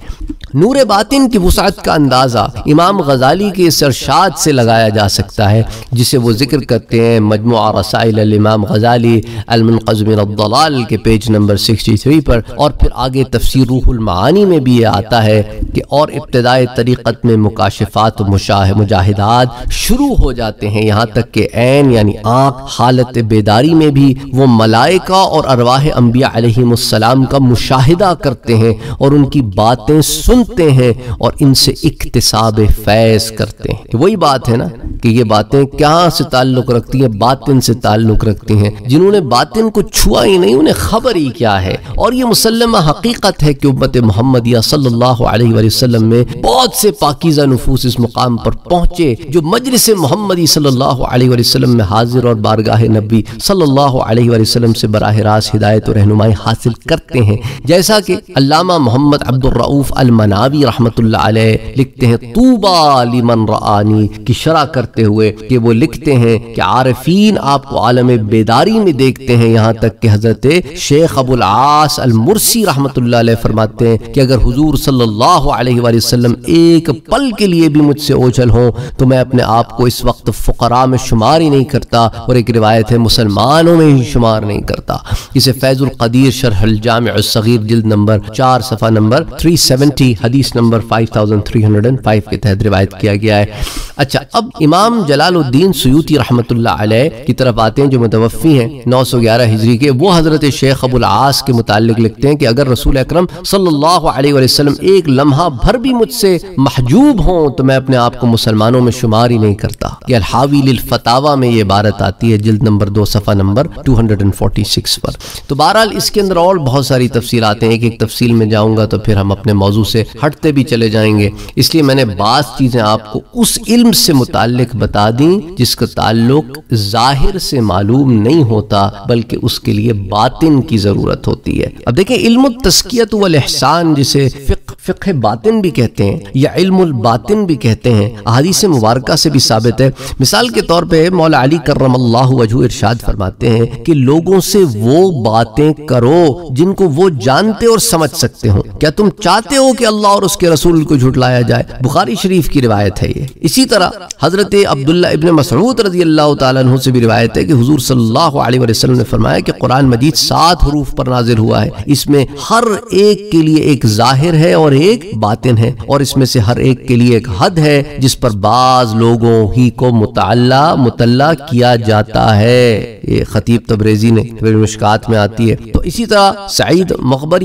نور باطن کی وسعت کا اندازہ امام غزالی کے اس ارشاد سے لگایا جا سکتا ہے جسے وہ ذکر کرتے ہیں مجموعہ رسائل الامام غزالی المنقذ من الضلال کے پیج نمبر 63 پر اور پھر آگے تفسیر روح المعانی میں بھی یہ آتا ہے کہ اور ابتدائے طریقت میں مکاشفات مجاہدات و مجاہدات شروع ہو جاتے ہیں یہاں تک کہ این یعنی آنکھ حالت بیداری میں بھی وہ ملائکہ اور ارواح انبیاء علیہ السلام کا مشاہدہ کرتے ہیں اور ان کی باتیں سنتے ہیں اور ان سے اقتصاب فیض کرتے ہیں وہی بات ہے نا کہ یہ باتیں کہاں سے تعلق رکھتی ہیں باطن سے تعلق رکھتی ہیں جنہوں نے باطن کو چھوا ہی نہیں انہیں خبر ہی کیا ہے اور یہ مسلمہ حقیقت ہے کہ امت محمدیہ صلی اللہ علیہ وآلہ وسلم میں بہت سے پاکیزہ نفوس اس مقام پر پہنچے جو مجلس محمدی صلی اللہ علیہ وآلہ وسلم میں حاضر اور بارگاہ نبی صلی اللہ علیہ وآلہ وسلم سے براہ راست ہدایت و رہنمائی حاصل کرتے ہیں جیسا کہ علامہ محمد عبد الرعوف المناوی رحمت اللہ علیہ لکھتے ہیں طوبہ لمن رعانی کی شرع کرتے ہوئے کہ وہ لکھتے ہیں کہ عارفین آپ کو عالم بیداری میں دیکھتے ہیں یہاں تک کہ حضرت شیخ ابو العاص المرسی رحمت اللہ علیہ فرماتے ہیں کہ اگر حضور صلی اللہ علیہ وآلہ وسلم ایک پل کے لیے بھی مجھ سے اوجل ہوں تو میں اپنے آپ کو اس وقت فقراء میں شمار ہی نہیں کرتا اور ایک روایت ہے مسلمانوں میں ہی شمار نہیں کرتا اسے فیض القدیر شرح الجامع الصغیر جلد نمبر چار صفحہ نمبر 370 حدیث نمبر 5305 کے تحت روایت کیا گیا ہے اچھا اب امام جلال الدین سیوتی رحمت اللہ علیہ کی طرف آتے ہیں جو متوفی ہیں 911 ہجری کے وہ حضرت شیخ ابو العاص کے متعلق لکھتے ہیں کہ اگر رسول اکرم صلی اللہ علیہ وسلم ایک لمحہ بھر بھی مجھ سے محجوب ہوں تو میں اپنے آپ کو مسلمانوں میں شمار ہی نہیں کرتا یہ الحاوی للفتاوہ میں یہ عبارت آتی ہے جلد نمبر دو صفحہ نمبر 246 پر تو بہرحال اس کے اندر اور بہت ساری تفصیل آتے ہیں ایک ایک تفصیل میں جاؤں گا تو پھر ہم اپنے موضوع سے ہٹتے بھی چلے جائیں گے اس لیے میں نے بعض چیزیں آپ کو اس علم سے متعلق بتا دیں جس کا تعلق ظاہر سے معلوم نہیں ہوتا بلکہ اس کے لیے باطن کی ضرورت ہوتی ہے اب دیکھیں علم التسکیت والاحسان جسے فق فقہ باطن بھی کہتے ہیں یا علم الباطن بھی کہتے ہیں مبارکہ سے بھی ثابت ہے مثال کے طور پہ لوگوں سے وہ وہ باتیں کرو جن کو جانتے اور سمجھ سکتے ہوں کیا تم چاہتے ہو کہ اللہ اور اس کے رسول کو جھٹلایا جائے بخاری شریف کی روایت ہے یہ اسی طرح حضرت عبداللہ ابن مسعود رضی اللہ تعالیٰ عنہ سے بھی روایت ہے کہ حضور صلی اللہ علیہ وسلم نے فرمایا کہ قرآن مجید سات حروف پر نازل ہوا ہے اس میں ہر ایک کے لیے ایک ظاہر ہے اور اور اس میں سے ہر ایک کے لیے ایک حد ہے جس پر بعض لوگوں ہی کو متعلہ متعلہ کیا جاتا ہے یہ خطیب تبریزی نے مشکات میں آتی ہے تو اسی طرح سعید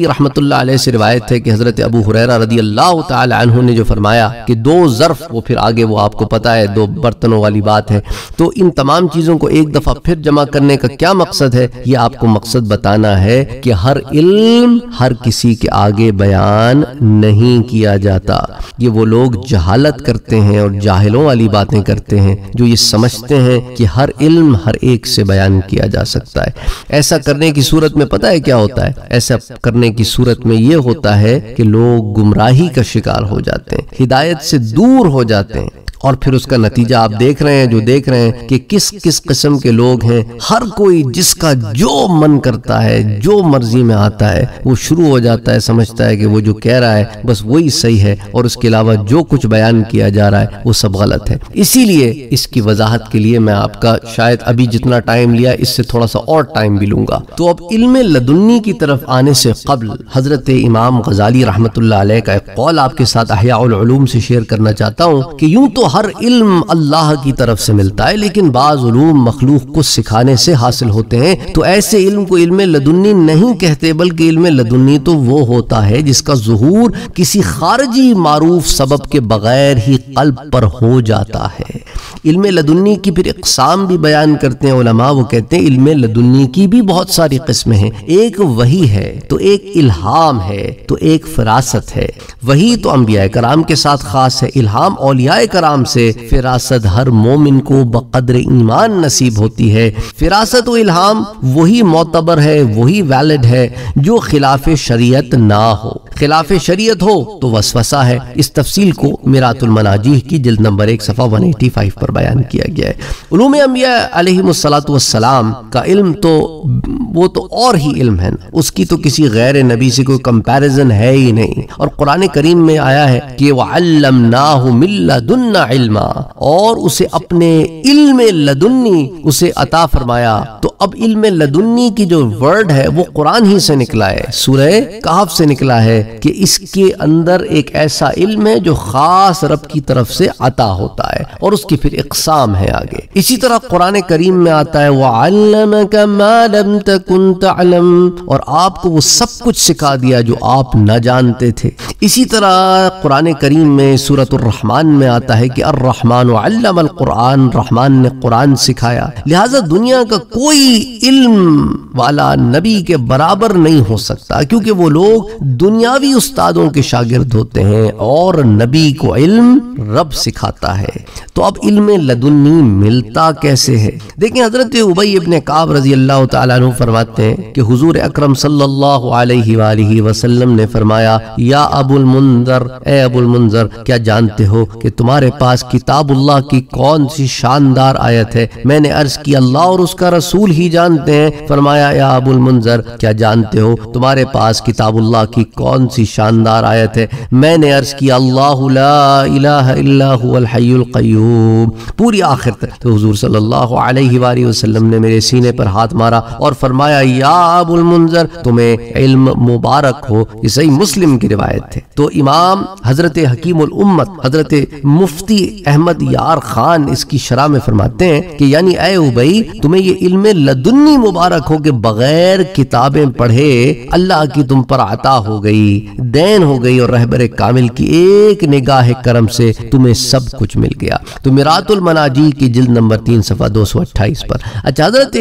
رحمت اللہ علیہ سے روایت کہ حضرت ابو حریرہ رضی اللہ تعالی عنہ نے جو فرمایا کہ دو ظرف وہ پھر آگے وہ آپ کو پتا ہے دو برتنوں والی بات ہے تو ان تمام چیزوں کو ایک دفعہ پھر جمع کرنے کا کیا مقصد ہے یہ آپ کو مقصد بتانا ہے کہ ہر علم ہر کسی کے آگے بیان نہیں کیا جاتا یہ وہ لوگ جہالت کرتے ہیں اور جاہلوں والی باتیں کرتے ہیں جو یہ سمجھتے ہیں کہ ہر علم ہر ایک سے بیان کیا جا سکتا ہے ایسا کرنے کی صورت میں پتا ہے کیا ہوتا ہے ایسا کرنے کی صورت میں یہ ہوتا ہے کہ لوگ گمراہی کا شکار ہو جاتے ہیں ہدایت سے دور ہو جاتے ہیں اور پھر اس کا نتیجہ آپ دیکھ رہے ہیں جو دیکھ رہے ہیں کہ کس کس قسم کے لوگ ہیں ہر کوئی جس کا جو من کرتا ہے جو مرضی میں آتا ہے وہ شروع ہو جاتا ہے سمجھتا ہے کہ وہ جو کہہ رہا ہے بس وہی صحیح ہے اور اس کے علاوہ جو کچھ بیان کیا جا رہا ہے وہ سب غلط ہے اسی لیے اس کی وضاحت کے لیے میں آپ کا شاید ابھی جتنا ٹائم لیا اس سے تھوڑا سا اور ٹائم بھی لوں گا تو اب علم لدنی کی طرف آنے سے قبل حضرت امام غزالی رحمت اللہ علیہ کا ایک قول آپ کے ساتھ احیاء العلوم سے شیئر کرنا چاہتا ہوں کہ یوں تو ہر علم اللہ کی طرف سے ملتا ہے لیکن بعض علوم مخلوق کو سکھانے سے حاصل ہوتے ہیں تو ایسے علم کو علم لدنی نہیں کہتے بلکہ علم لدنی تو وہ ہوتا ہے جس کا ظہور کسی خارجی معروف سبب کے بغیر ہی قلب پر ہو جاتا ہے علم لدنی کی پھر اقسام بھی بیان کرتے ہیں علماء وہ کہتے ہیں علم لدنی کی بھی بہت ساری قسمیں ہیں ایک وحی ہے تو ایک الہام ہے تو ایک فراست ہے وحی تو انبیاء کرام کے ساتھ خاص ہے الہام اولیاء کرام اسلام سے فراست ہر مومن کو بقدر ایمان نصیب ہوتی ہے فراست و الہام وہی معتبر ہے وہی ویلڈ ہے جو خلاف شریعت نہ ہو خلاف شریعت ہو تو وسوسہ ہے اس تفصیل کو میرات المناجیح کی جلد نمبر ایک صفحہ 185 پر بیان کیا گیا ہے علوم انبیاء علیہ السلام کا علم تو وہ تو اور ہی علم ہے اس کی تو کسی غیر نبی سے کوئی کمپیریزن ہے ہی نہیں اور قرآن کریم میں آیا ہے کہ وَعَلَّمْنَاهُ مِلَّ دُنَّ علما اور اسے اپنے علم لدنی اسے عطا فرمایا تو اب علم لدنی کی جو ورڈ ہے وہ قرآن ہی سے نکلا ہے سورہ کہف سے نکلا ہے کہ اس کے اندر ایک ایسا علم ہے جو خاص رب کی طرف سے عطا ہوتا ہے اور اس کی پھر اقسام ہے آگے اسی طرح قرآن کریم میں آتا ہے وَعَلَّمَكَ مَا لَمْ تَكُنْ تَعْلَمْ اور آپ کو وہ سب کچھ سکھا دیا جو آپ نہ جانتے تھے اسی طرح قرآن کریم میں سورة الرحمن میں آتا ہے کہ الرحمن علم القرآن رحمان نے قرآن سکھایا لہٰذا دنیا کا کوئی علم والا نبی کے برابر نہیں ہو سکتا کیونکہ وہ لوگ دنیاوی استادوں کے شاگرد ہوتے ہیں اور نبی کو علم رب سکھاتا ہے تو اب علم لدنی ملتا کیسے ہے دیکھیں حضرت عبی ابن قاب رضی اللہ تعالیٰ عنہ فرماتے ہیں کہ حضور اکرم صلی اللہ علیہ وآلہ وسلم نے فرمایا یا ابو المنظر اے ابو المنظر کیا جانتے ہو کہ تمہارے پاس پاس کتاب اللہ کی کون سی شاندار آیت ہے میں نے عرض کی اللہ اور اس کا رسول ہی جانتے ہیں فرمایا یا ابو المنظر کیا جانتے ہو تمہارے پاس کتاب اللہ کی کون سی شاندار آیت ہے میں نے عرض کی اللہ لا الہ الا ہوا الحی القیوم پوری آخر تک تو حضور صلی اللہ علیہ وآلہ وسلم نے میرے سینے پر ہاتھ مارا اور فرمایا یا ابو المنظر تمہیں علم مبارک ہو یہ صحیح مسلم کی روایت تھے تو امام حضرت حکیم الامت حضرت مفتی احمد یار خان اس کی شرعہ میں فرماتے ہیں کہ یعنی اے عبی تمہیں یہ علم لدنی مبارک ہو کہ بغیر کتابیں پڑھے اللہ کی تم پر عطا ہو گئی دین ہو گئی اور رہبر کامل کی ایک نگاہ کرم سے تمہیں سب کچھ مل گیا تو مرات المناجی کی جلد نمبر تین صفحہ دو سو اٹھائیس پر اچھا حضرت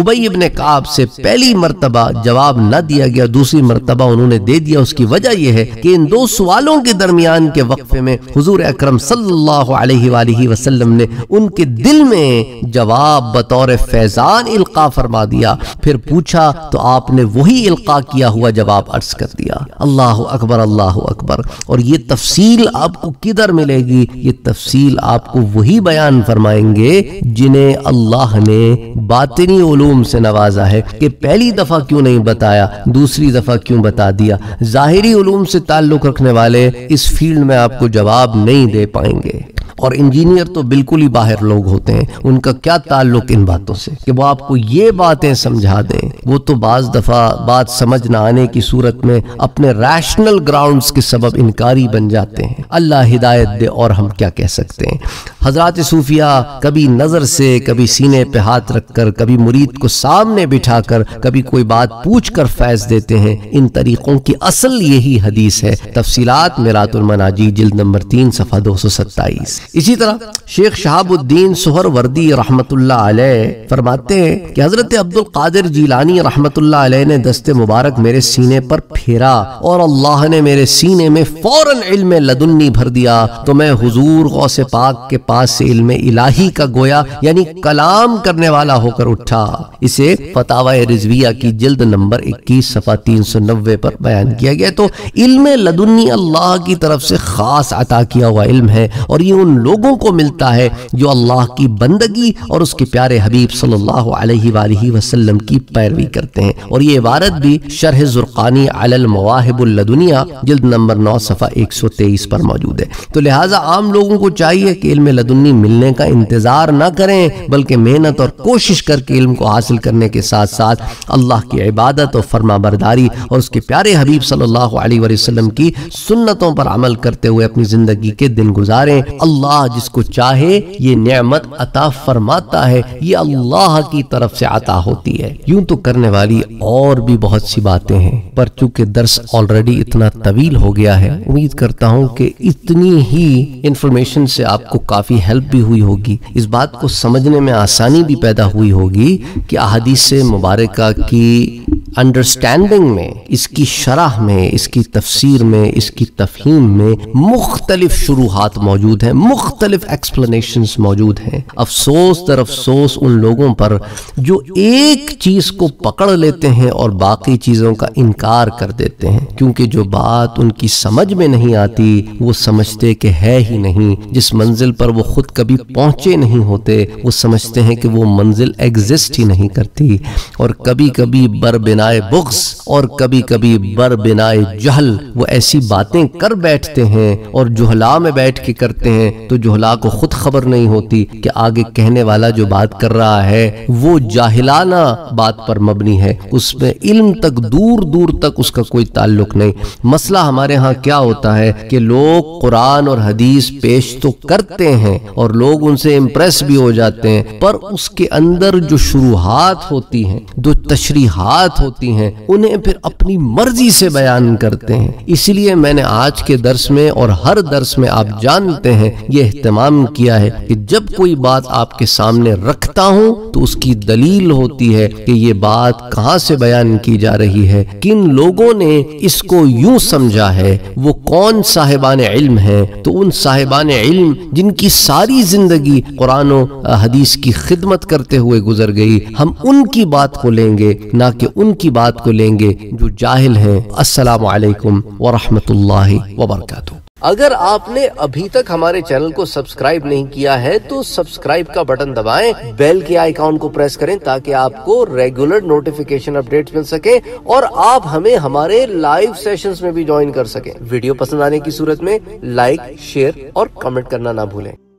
عبی ابن قاب سے پہلی مرتبہ جواب نہ دیا گیا دوسری مرتبہ انہوں نے دے دیا اس کی وجہ یہ ہے کہ ان دو سوالوں کے درمیان کے وقفے میں حضور اکرم صلی اللہ اللہ علیہ وآلہ وسلم نے ان کے دل میں جواب بطور فیضان القا فرما دیا پھر پوچھا تو آپ نے وہی القا کیا ہوا جواب عرض کر دیا اللہ اکبر اللہ اکبر اور یہ یہ تفصیل تفصیل آپ آپ کو کو کدھر ملے گی وہی بیان فرمائیں گے جنہیں اللہ نے باطنی علوم سے نوازا ہے کہ پہلی دفعہ کیوں نہیں بتایا دوسری دفعہ کیوں بتا دیا ظاہری علوم سے تعلق رکھنے والے اس فیلڈ میں آپ کو جواب نہیں دے پائیں گے اور انجینئر تو بالکل ہی باہر لوگ ہوتے ہیں ان کا کیا تعلق ان باتوں سے کہ وہ آپ کو یہ باتیں سمجھا دیں وہ تو بعض دفعہ بات سمجھ نہ آنے کی صورت میں اپنے ریشنل گراؤنڈز کے سبب انکاری بن جاتے ہیں اللہ ہدایت دے اور ہم کیا کہہ سکتے ہیں حضرات صوفیہ کبھی نظر سے کبھی سینے پہ ہاتھ رکھ کر کبھی مرید کو سامنے بٹھا کر کبھی کوئی بات پوچھ کر فیض دیتے ہیں ان طریقوں کی اصل یہی حدیث ہے تفصیلات میرات المناجی جلد نمبر تین صفحہ دو سو ستائیس اسی طرح شیخ شہاب الدین سہر وردی رحمت اللہ علیہ فرماتے ہیں کہ حضرت جیلانی رحمت اللہ علیہ نے دست مبارک میرے سینے پر پھیرا اور اللہ نے میرے سینے میں فوراً علم علم لدنی بھر دیا تو میں حضور غوث پاک کے پاس سے الہی کا گویا یعنی کلام کرنے والا ہو کر اٹھا اسے فتاوہ رزویہ کی جلد نمبر اکیس صفحہ تین سو نوے پر بیان کیا گیا تو علم لدنی اللہ کی طرف سے خاص عطا کیا ہوا علم ہے اور یہ ان لوگوں کو ملتا ہے جو اللہ کی بندگی اور اس کے پیارے حبیب صلی اللہ علیہ وآلہ وسلم کی پیروی کرتے ہیں اور یہ عبارت بھی شرح زرقانی علی المواہب اللدنیا جلد نمبر نو صفحہ ایک سو پر موجود ہے تو لہٰذا عام لوگوں کو چاہیے کہ علم لدنی ملنے کا انتظار نہ کریں بلکہ محنت اور کوشش کر کے علم کو حاصل کرنے کے ساتھ ساتھ اللہ کی عبادت اور فرما برداری اور اس کے پیارے حبیب صلی اللہ علیہ وسلم کی سنتوں پر عمل کرتے ہوئے اپنی زندگی کے دن گزاریں اللہ اللہ جس کو چاہے یہ نعمت عطا فرماتا ہے یہ اللہ کی طرف سے عطا ہوتی ہے یوں تو کرنے والی اور بھی بہت سی باتیں ہیں پر چونکہ درس آلریڈی اتنا طویل ہو گیا ہے امید کرتا ہوں کہ اتنی ہی انفارمیشن سے آپ کو کافی ہیلپ بھی ہوئی ہوگی اس بات کو سمجھنے میں آسانی بھی پیدا ہوئی ہوگی کہ احادیث سے مبارکہ کی انڈرسٹینڈنگ میں اس کی شرح میں اس کی تفسیر میں اس کی تفہیم میں مختلف شروحات موجود ہیں مختلف ایکسپلینیشنز موجود ہیں افسوس در افسوس ان لوگوں پر جو ایک چیز کو پکڑ لیتے ہیں اور باقی چیزوں کا انکار کر دیتے ہیں کیونکہ جو بات ان کی سمجھ میں نہیں آتی وہ سمجھتے کہ ہے ہی نہیں جس منزل پر وہ خود کبھی پہنچے نہیں ہوتے وہ سمجھتے ہیں کہ وہ منزل ایگزسٹ ہی نہیں کرتی اور کبھی کبھی بر بنائے بکس اور کبھی کبھی بر بنائے جہل وہ ایسی باتیں کر بیٹھتے ہیں اور جہلا میں بیٹھ کے کرتے ہیں تو جہلا کو خود خبر نہیں ہوتی کہ آگے کہنے والا جو بات کر رہا ہے وہ جاہلانہ بات پر مبنی ہے اس میں علم تک دور دور تک اس کا کوئی تعلق نہیں مسئلہ ہمارے ہاں کیا ہوتا ہے کہ لوگ قرآن اور حدیث پیش تو کرتے ہیں اور لوگ ان سے امپریس بھی ہو جاتے ہیں پر اس کے اندر جو شروحات ہوتی ہیں جو تشریحات ہوتی ہیں انہیں پھر اپنی مرضی سے بیان کرتے ہیں اس لیے میں نے آج کے درس میں اور ہر درس میں آپ جانتے ہیں یہ احتمام کیا ہے کہ جب کوئی بات آپ کے سامنے رکھتا ہوں تو اس کی دلیل ہوتی ہے کہ یہ بات کہاں سے بیان کی جا رہی ہے کن لوگوں نے اس کو یوں سمجھا ہے وہ کون صاحبان علم ہیں تو ان صاحبان علم جن کی ساری زندگی قرآن و حدیث کی خدمت کرتے ہوئے گزر گئی ہم ان کی بات کو لیں گے نہ کہ ان کی بات کو لیں گے جو جاہل ہیں السلام علیکم ورحمت اللہ وبرکاتہ اگر آپ نے ابھی تک ہمارے چینل کو سبسکرائب نہیں کیا ہے تو سبسکرائب کا بٹن دبائیں بیل کے آئیکاؤن کو پریس کریں تاکہ آپ کو ریگولر نوٹیفیکیشن اپ مل سکیں اور آپ ہمیں ہمارے لائیو سیشنز میں بھی جوائن کر سکیں ویڈیو پسند آنے کی صورت میں لائک شیئر اور کمنٹ کرنا نہ بھولیں